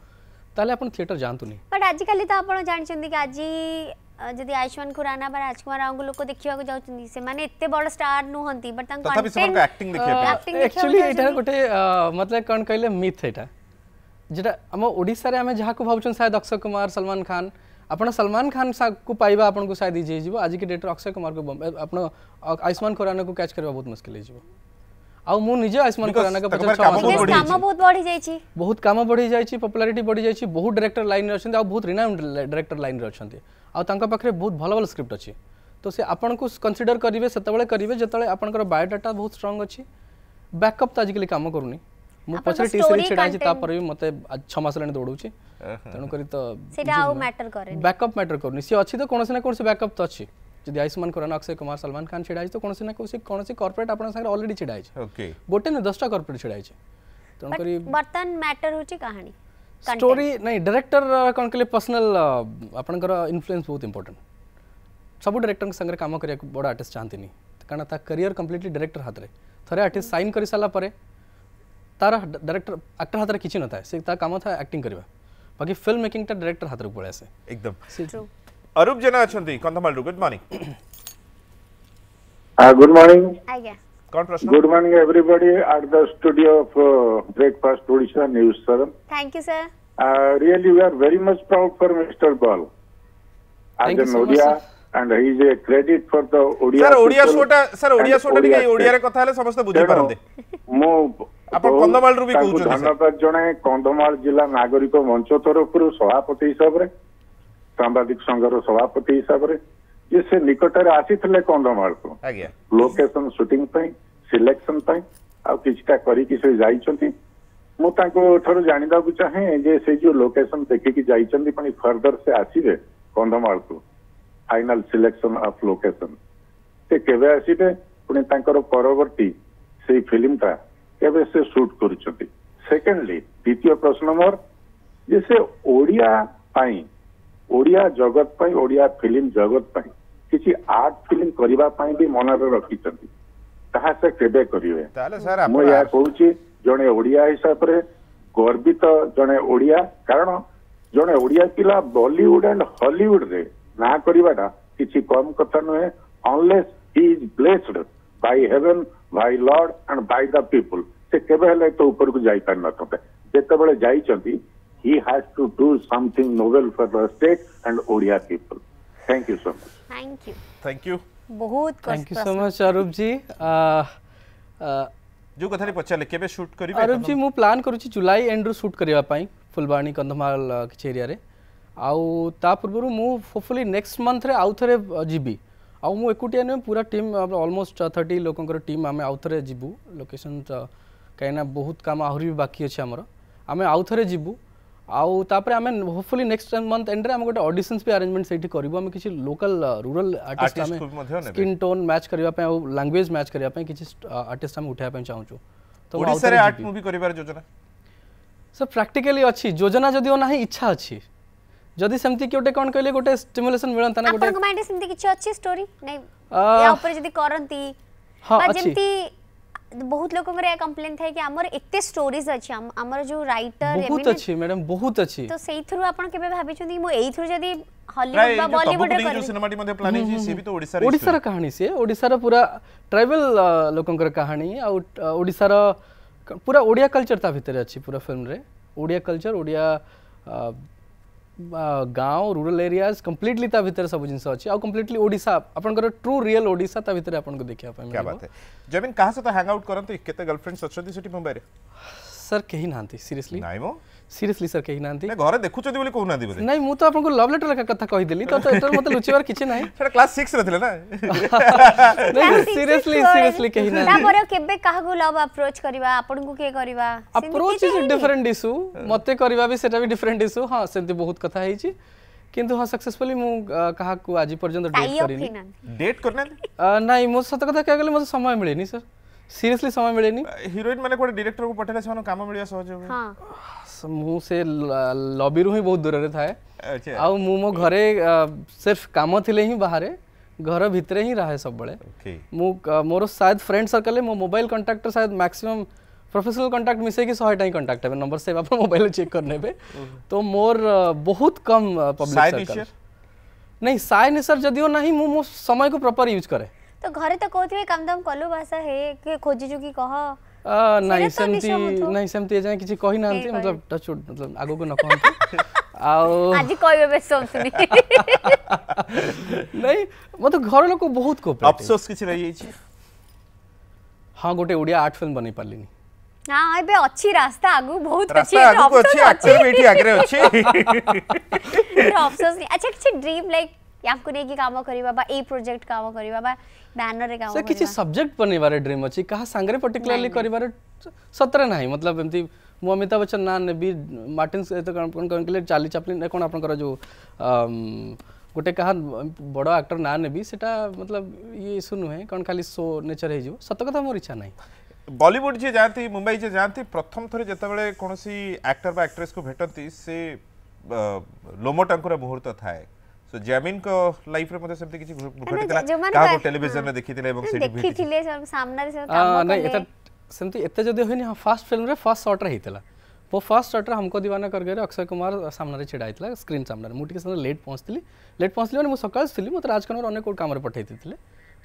ताले अपन थिएटर जानतु नहीं बट आज कल तो आपन जान कि आज जदी आयुष्मान खुराना पर राजकुमार राव को लोग को को जाउछन से माने इत्ते बड़ स्टार नु हंती बट तंग एक्टिंग देखियो एक्चुअली एटा गोटे मतलब कण कहले मिथ एटा जेटा हम ओडिसा रे हमें जहा को भाउछन शायद अक्षय कुमार सलमान खान आपड़ा सलमान खान को पाइबा आपको शायद इजी हो आज के डेट अक्षय कुमार को आपड़ा आयुष्मान खुराना को कैच करवा बहुत मुश्किल हो आउ मु निजे आयुष्मान खुराना का पचास काम बहुत बढ़ी जाई बहुत काम बढ़ी जाई पॉपुलैरिटी बढ़ी जाई बहुत डायरेक्टर लाइन रे अछंती आ बहुत रिनाउंड डायरेक्टर लाइन रे अछंती आ तांका पखरे बहुत भलो भलो स्क्रिप्ट अछि तो से आपन को कंसीडर करिवे सेतबेले करिवे जेतबेले आपनकर बायोडाटा बहुत स्ट्रांग अछि बैकअप त आजकल काम करूनी मु पछरे टी सीरीज छेडा छि ता पर भी मते 6 मास लेने दौडू छि तण करी त सेटा आउ मैटर करे बैकअप मैटर करनी से अछि त कोनसे ना कोनसे बैकअप त अछि जदि आयुष्मान खुराना अक्षय कुमार सलमान खान छेडा छि त कोनसे ना कोनसे कोनसे कॉर्पोरेट आपन संगे ऑलरेडी छेडा छि ओके गोटे ने 10टा कॉर्पोरेट छेडा छि तण करी बर्तन मैटर होछि कहानी स्टोरी नहीं डायरेक्टर कौन के लिए पर्सनल आपण इन्फ्लुएंस बहुत इंपोर्टेंट सब डायरेक्टर के काम करिया बड़ा आर्टिस्ट चाहती नहीं कारण करियर कंप्लीटली डायरेक्टर हाथ में थे आर्टिस्ट सैन कर सारापर ତାର ଡାଇରେକ୍ଟର ଆକ୍ଟର ହାତରେ କିଛି ନଥାଏ ସେ ତା କାମ ଥାଏ ଆକ୍ଟିଂ କରିବା ବାକି ଫିଲ୍ମ ମେକିଂଟା ଡାଇରେକ୍ଟର ହାତକୁ ପଳେଇ ଆସେ ଏକଦମ ଅରୁପ ଜେନା ଅଛନ୍ତି କନ୍ଧମାଳରୁ ଗୁଡ୍ ମର୍ଣ୍ଣିଂ ଗୁଡ୍ ମର୍ଣ୍ଣିଂ ଆଜ୍ଞା कौन प्रश्न good morning everybody at the studio of breakfast Odisha news sir thank you sir really we are very much proud for Mr. Ball as Thank an Odia so and he is a credit for the Odia Sir Odia shota sir Odia shota dige Odia re katha hele samaste bujhi parante mu धन्यवाद जने कंधमाल जिला नागरिक मंच तरफ रु सभापति हिसाब रे सांबादिक संघ सभापति हिसाब रे से निकट रे आसीथले कंधमाल को लोकेशन शूटिंग सिलेक्शन पे आ किछटा चाहे जे से जो लोकेशन देखि कि फर्दर से आसीबे कंधमाल को फाइनल सिलेक्शन ऑफ लोकेशन से केबे आसीबे पण ताकर परवर्ती से फिल्म ता से सुट कर सेकेंडली द्वितीय प्रश्न मोर जे से ओडिया जगत ओडिया फिल्म जगत किसी आर्ट फिल्म करने मन रखी से केवे करे मुझे जड़े ओडिया हिसाब से गर्वित जड़े ओडिया कारण जड़े ओडिया पा बलीउड एंड हलिउड रे ना करवाटा किसी कम कथा नुहे unless is blessed by heaven by lord and by the people ସେ କେବେ ହେଲେ ତ ଉପରକୁ ଯାଇପାରିନଥାନ୍ତେ ଯେତେବେଳେ ଯାଇଛନ୍ତି he has to do something novel for the state and Odia people thank you so much thank you thank you ବହୁତ thank you so much Arup ji ଯେଉଁ କଥାରେ ପଚାରିଲେ କେବେ ସୁଟ୍ କରିବେ ଅରୁପ ଜୀ ମୁଁ ପ୍ଲାନ୍ କରୁଛି ଜୁଲାଇ ଏଣ୍ଡରୁ ସୁଟ୍ କରିବା ପାଇଁ ଫୁଲବାଣୀ କନ୍ଧମାଳ କିଛି ଏରିଆରେ ଆଉ ତା ପୂର୍ବରୁ ମୁଁ ହୋପଫୁଲି ନେକ୍ସଟ ମନ୍ଥରେ ଆଉ ଥରେ ଯିବି आउ मु एकुटिया पूरा टीम अलमोस्ट थर्टी लोकर टीम आम आउ थे जीवु लोकेशन कहीं बहुत कम आहरी भी बाकी अच्छे आमर आम आउ थे जीवु आउ तापर आमे होपफुली नेक्स्ट मंथ एंड रे गोटे ऑडिशंस पे अरेंजमेंट सेठी करबो हम किछि लोकल रूरल आर्टिस्ट आमे स्किन टोन मैच करबा पे मैच करबा पे आर्टिस्ट हम उठाया पे तो आर्ट मूवी सर प्राक्टिकाली अच्छी योजना जदिओ इच्छा अच्छी ଯଦି ସେମିତି କିଏ ଗୋଟେ କ'ଣ କହିଲେ ଗୋଟେ ଷ୍ଟିମୁଲେସନ୍ ମିଳନ୍ତା ନା ଗୋଟେ ଆପଣଙ୍କ ମାଇଣ୍ଡରେ ସେମିତି କିଛି ଅଛି ଷ୍ଟୋରୀ ନାଇଁ ୟା ଉପରେ ଯଦି କରନ୍ତି ବା ଯେମିତି ବହୁତ ଲୋକଙ୍କର ଏହା କମ୍ପ୍ଲେନ୍ ଥାଏ କି ଆମର ଏତେ ଷ୍ଟୋରିଜ୍ ଅଛି ଆମର ଯୋଉ ରାଇଟର ବହୁତ ଅଛି ମ୍ୟାଡମ୍ ବହୁତ ଅଛି ତ ସେଇଥିରୁ ଆପଣ କେବେ ଭାବିଛନ୍ତି ମୁଁ ଏଇଥିରୁ ଯଦି हॉलीवुड बा बॉलीवुड रे जो सिनेमाटी मध्ये प्लान आहे सी भी तो ओडिसा रे ओडिसा रा कहानी से ओडिसा रा पूरा ट्राइबल लोकंकर कहानी आ ओडिसा रा पूरा ओडिया कल्चर ता भीतर अछि पूरा फिल्म रे ओडिया कल्चर ओडिया गाँव रूराल एरियाज कम्प्लीटली भितर सब जिन अच्छी कम्प्लीटली ओडिशा आपनकर ट्रू रियल ओडिशा ता भितर आपनको क्या बात है जबिन कहा से तो आउट करते गर्लफ्रेंड्स अच्छा मुंबई में सर कहीं ना सीरीयसली नाइमो সিরিয়াসলি স্যার কেহি নাহান্তি না ঘরে দেখুছন্তি বলি কহু নাহান্তি বলে নাই মু তো আপনাকে লভ লেটার লেখা কথা কই দিলি তো এটা মতে লুচিবার কিছু নাই সেটা ক্লাস 6 রে থিলে না নাই সিরিয়াসলি সিরিয়াসলি কেহি না তারপরে কেবে কাহাকু লভ অ্যাপ্রোচ করিবা আপনাকে কে করিবা অ্যাপ্রোচ ইজ ডিফারেন্ট ইস্যু মতে করিবা বি সেটা বি ডিফারেন্ট ইস্যু হ্যাঁ সেমতি বহুত কথা হইছি কিন্তু হ্যাঁ সাকসেসফুলি মু কাহাকু আজি পর্যন্ত ডেট করিনি ডেট করনা নাই মো সত কথা কে গলে মতে সময় মিলেনি স্যার সিরিয়াসলি সময় মিলেনি হিরোইন মানে কোডে ডিরেক্টর কো পঠালে সে কাম মিলিয়া সহজ হবে হ্যাঁ ମୁଁ ସେ ଲବିରୁ ହିଁ ବହୁତ ଦୂରରେ ଥାଏ ଆଉ ମୁଁ ମୋ ଘରେ ସିର୍ଫ କାମ ଥିଲେ ହିଁ ବାହାରେ ଘର ଭିତରେ ହିଁ ରହେ ସବୁବେଳେ ମୁଁ ମୋର ସାୟଦ ଫ୍ରେଣ୍ଡ ସର୍କଲରେ ମୋ ମୋବାଇଲ କଣ୍ଟାକ୍ଟର ସାୟଦ ମ୍ୟାକ୍ସିମମ୍ प्रोफेसनाल कंटाक्ट कि शहेटा ही कंटाक्ट है नंबर सेव आप मोबाइल चेक करने तो मोर बहुत कम पब्लिक नहीं साय निसर जदियो नहीं मु मो समय को प्रॉपर यूज करे तो घरे तो कहते काम कलु बासा हे खोजु कि कह ନାଇଁ ସେମିତି ନାଇଁ ସେମିତି ଏଯାଏଁ କିଛି କହିନାହାନ୍ତି ମତଲବ ଟଚ୍ ମତଲବ ଆଗକୁ ନ କହନ୍ତୁ ଆଉ ଆଜି କହିବେ ବେଶ ଶୁଣି ନାଇଁ ମତେ ଘର ଲୋକ ବହୁତ କୋପରେଟିଭ ଅଫସୋସ କିଛି ରହିଯାଇଛି ହଁ ଗୋଟେ ଓଡ଼ିଆ ଆର୍ଟ ଫିଲ୍ମ ବନେଇ ପାରିଲିନି ନା ଏବେ ଅଛି ରାସ୍ତା ଆଗକୁ ବହୁତ ଅଛି ରାସ୍ତା ଆଗକୁ ଅଛି ଆକ୍ଚୁଆଲି ଏଠି ଆଗରେ ଅଛି ଅଫସୋସ ଆଚ୍ଛା କିଛି ଡ୍ରିମ୍ ଲାଇକ୍ याकु नेकी काम करिबा बा ए प्रोजेक्ट काम करिबा बा बैनर रे काम सर किछि सब्जेक्ट बनिबारे ड्रीम अछि का संगरे पर्टिकुलरली करिबारे सतरे नै मतलब एंति मु अमिताभ बच्चन ना ने बी मार्टिन से तो कोन कोन के चाली चैप्लिन ने कोन आपन कर जो गोटे कहा बड़ एक्टर ना ने भी सेटा मतलब ये इशू नुहे कौन खाली सो नेचर है जो सत कथा मोर इच्छा नहीं बॉलीवुड जी जानती मुंबई जी जानती प्रथम थरी जत बेले कोनसी एक्टर बा एक्ट्रेस को भेटती से लोमो मुहूर्त थाए সো জামিন কো লাইফ রে মধ্যে সেমতে কিছু ঘটিতলা কাহাকো টেলিভিশন রে দেখিছিলে এবং সেটি দেখিছিলে সামনারে সব কাম নাই এটা সেমতে এতে যদি হইনি ফার্স্ট ফিল্ম রে ফার্স্ট শর্ট রে হইতলা वो फर्स्ट शर्टर हमको दीवाना करके अक्षय कुमार सामने छेड़ा होता स्क्रीन सामने मुझे से लेट पहुँचली लेट पहुँचली मैंने सका थी मत राजकनर अनेक गोटे कम पठाई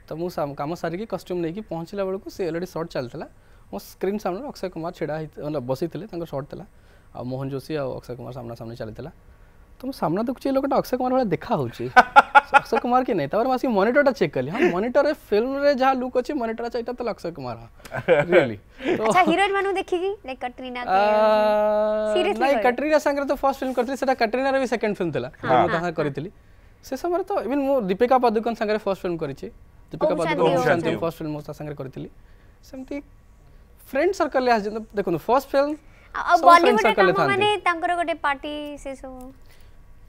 तो मुझे कम सारिकी कस्ट्यूम नहीं पहुँचला बेलू सी अलरेडी सर्ट चलता मो स्क्रीन सामने अक्षय कुमार छेड़ा बसई थे सर्ट था मोहन जोशी आ अक्षय कुमार सामना सामने चलता तुम सामना देखुच तो लोक अक्षय कुमार भाई देखा अक्षय कुमार के नहीं तर मैं मॉनिटर चेक कली हाँ मॉनिटर फिल्म जहाँ लुक अच्छे मॉनिटर अच्छा अक्षय कुमार हाँ। तो- अच्छा, कटरीना तो फर्स्ट फिल्म करथली भी सेकंड फिल्म थला से समय तो इवन मो दीपिका पादुकोण संग फर्स्ट फिल्म करिचे दीपिका पादुकोण फर्स्ट फिल्म मो संग फ्रेंड सर्कल देखो फर्स्ट फिल्म बॉलीवुड का माने तांकर पार्टी से सब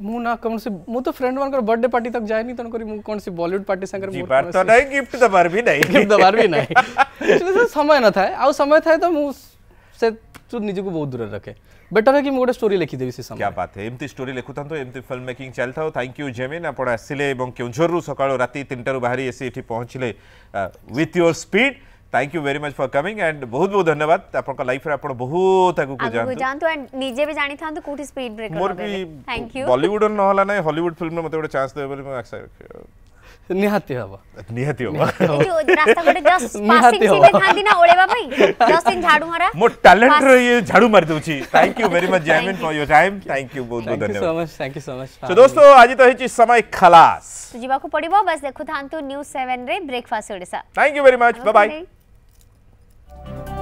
से तो फ्रेंड मान बर्थडे पार्टी तक जाए नहीं तो कौन से बॉलीवुड पार्टी सांगर जी बार तो नहीं गिफ्ट दबार तो भी नहीं गिफ्ट दबार तो भी नहीं इसमें तो समय ना था आउ समय था तो मु से तू निजे को बहुत दूर रखे बेटर है कि मोटे स्टोरी लिखी देबी से समय क्या बात है एम्ती स्टोरी लिखु तो एम्ती फिल्म मेकिंग चल था थैंक यू जेमिन आपण आसीले एवं केउझोर रु सकाळ राती 3 टा रु बाहरी एसी इठी पहुंचले with your speed thank you very much for coming and बहुत बहुत धन्यवाद आपनका लाइफ रे आपण बहुत आगु को जानतो आगु जानतो एंड निजे भी जानी थांतो कोठी स्पीड ब्रेकर मोर भी थैंक यू बॉलीवुड न होला नै हॉलीवुड फिल्म में मते गोटे चांस देबे बोली मैं आशा रखे निहाती हबा निहाती हबा रास्ता गोटे जस्ट पासिंग सी खांदी ना ओलेबा भाई जस्ट इन झाड़ू मारा मो टैलेंट रे ये झाड़ू मार देउची thank you very much Jaimin for your time thank you बहुत बहुत धन्यवाद thank you so much thank you so much तो दोस्तों आज तो हेची समय खलास तो जीवा को पड़िबो बस देखु थांतु न्यूज़ 7 रे breakfast Odisha thank you very much bye bye Bye.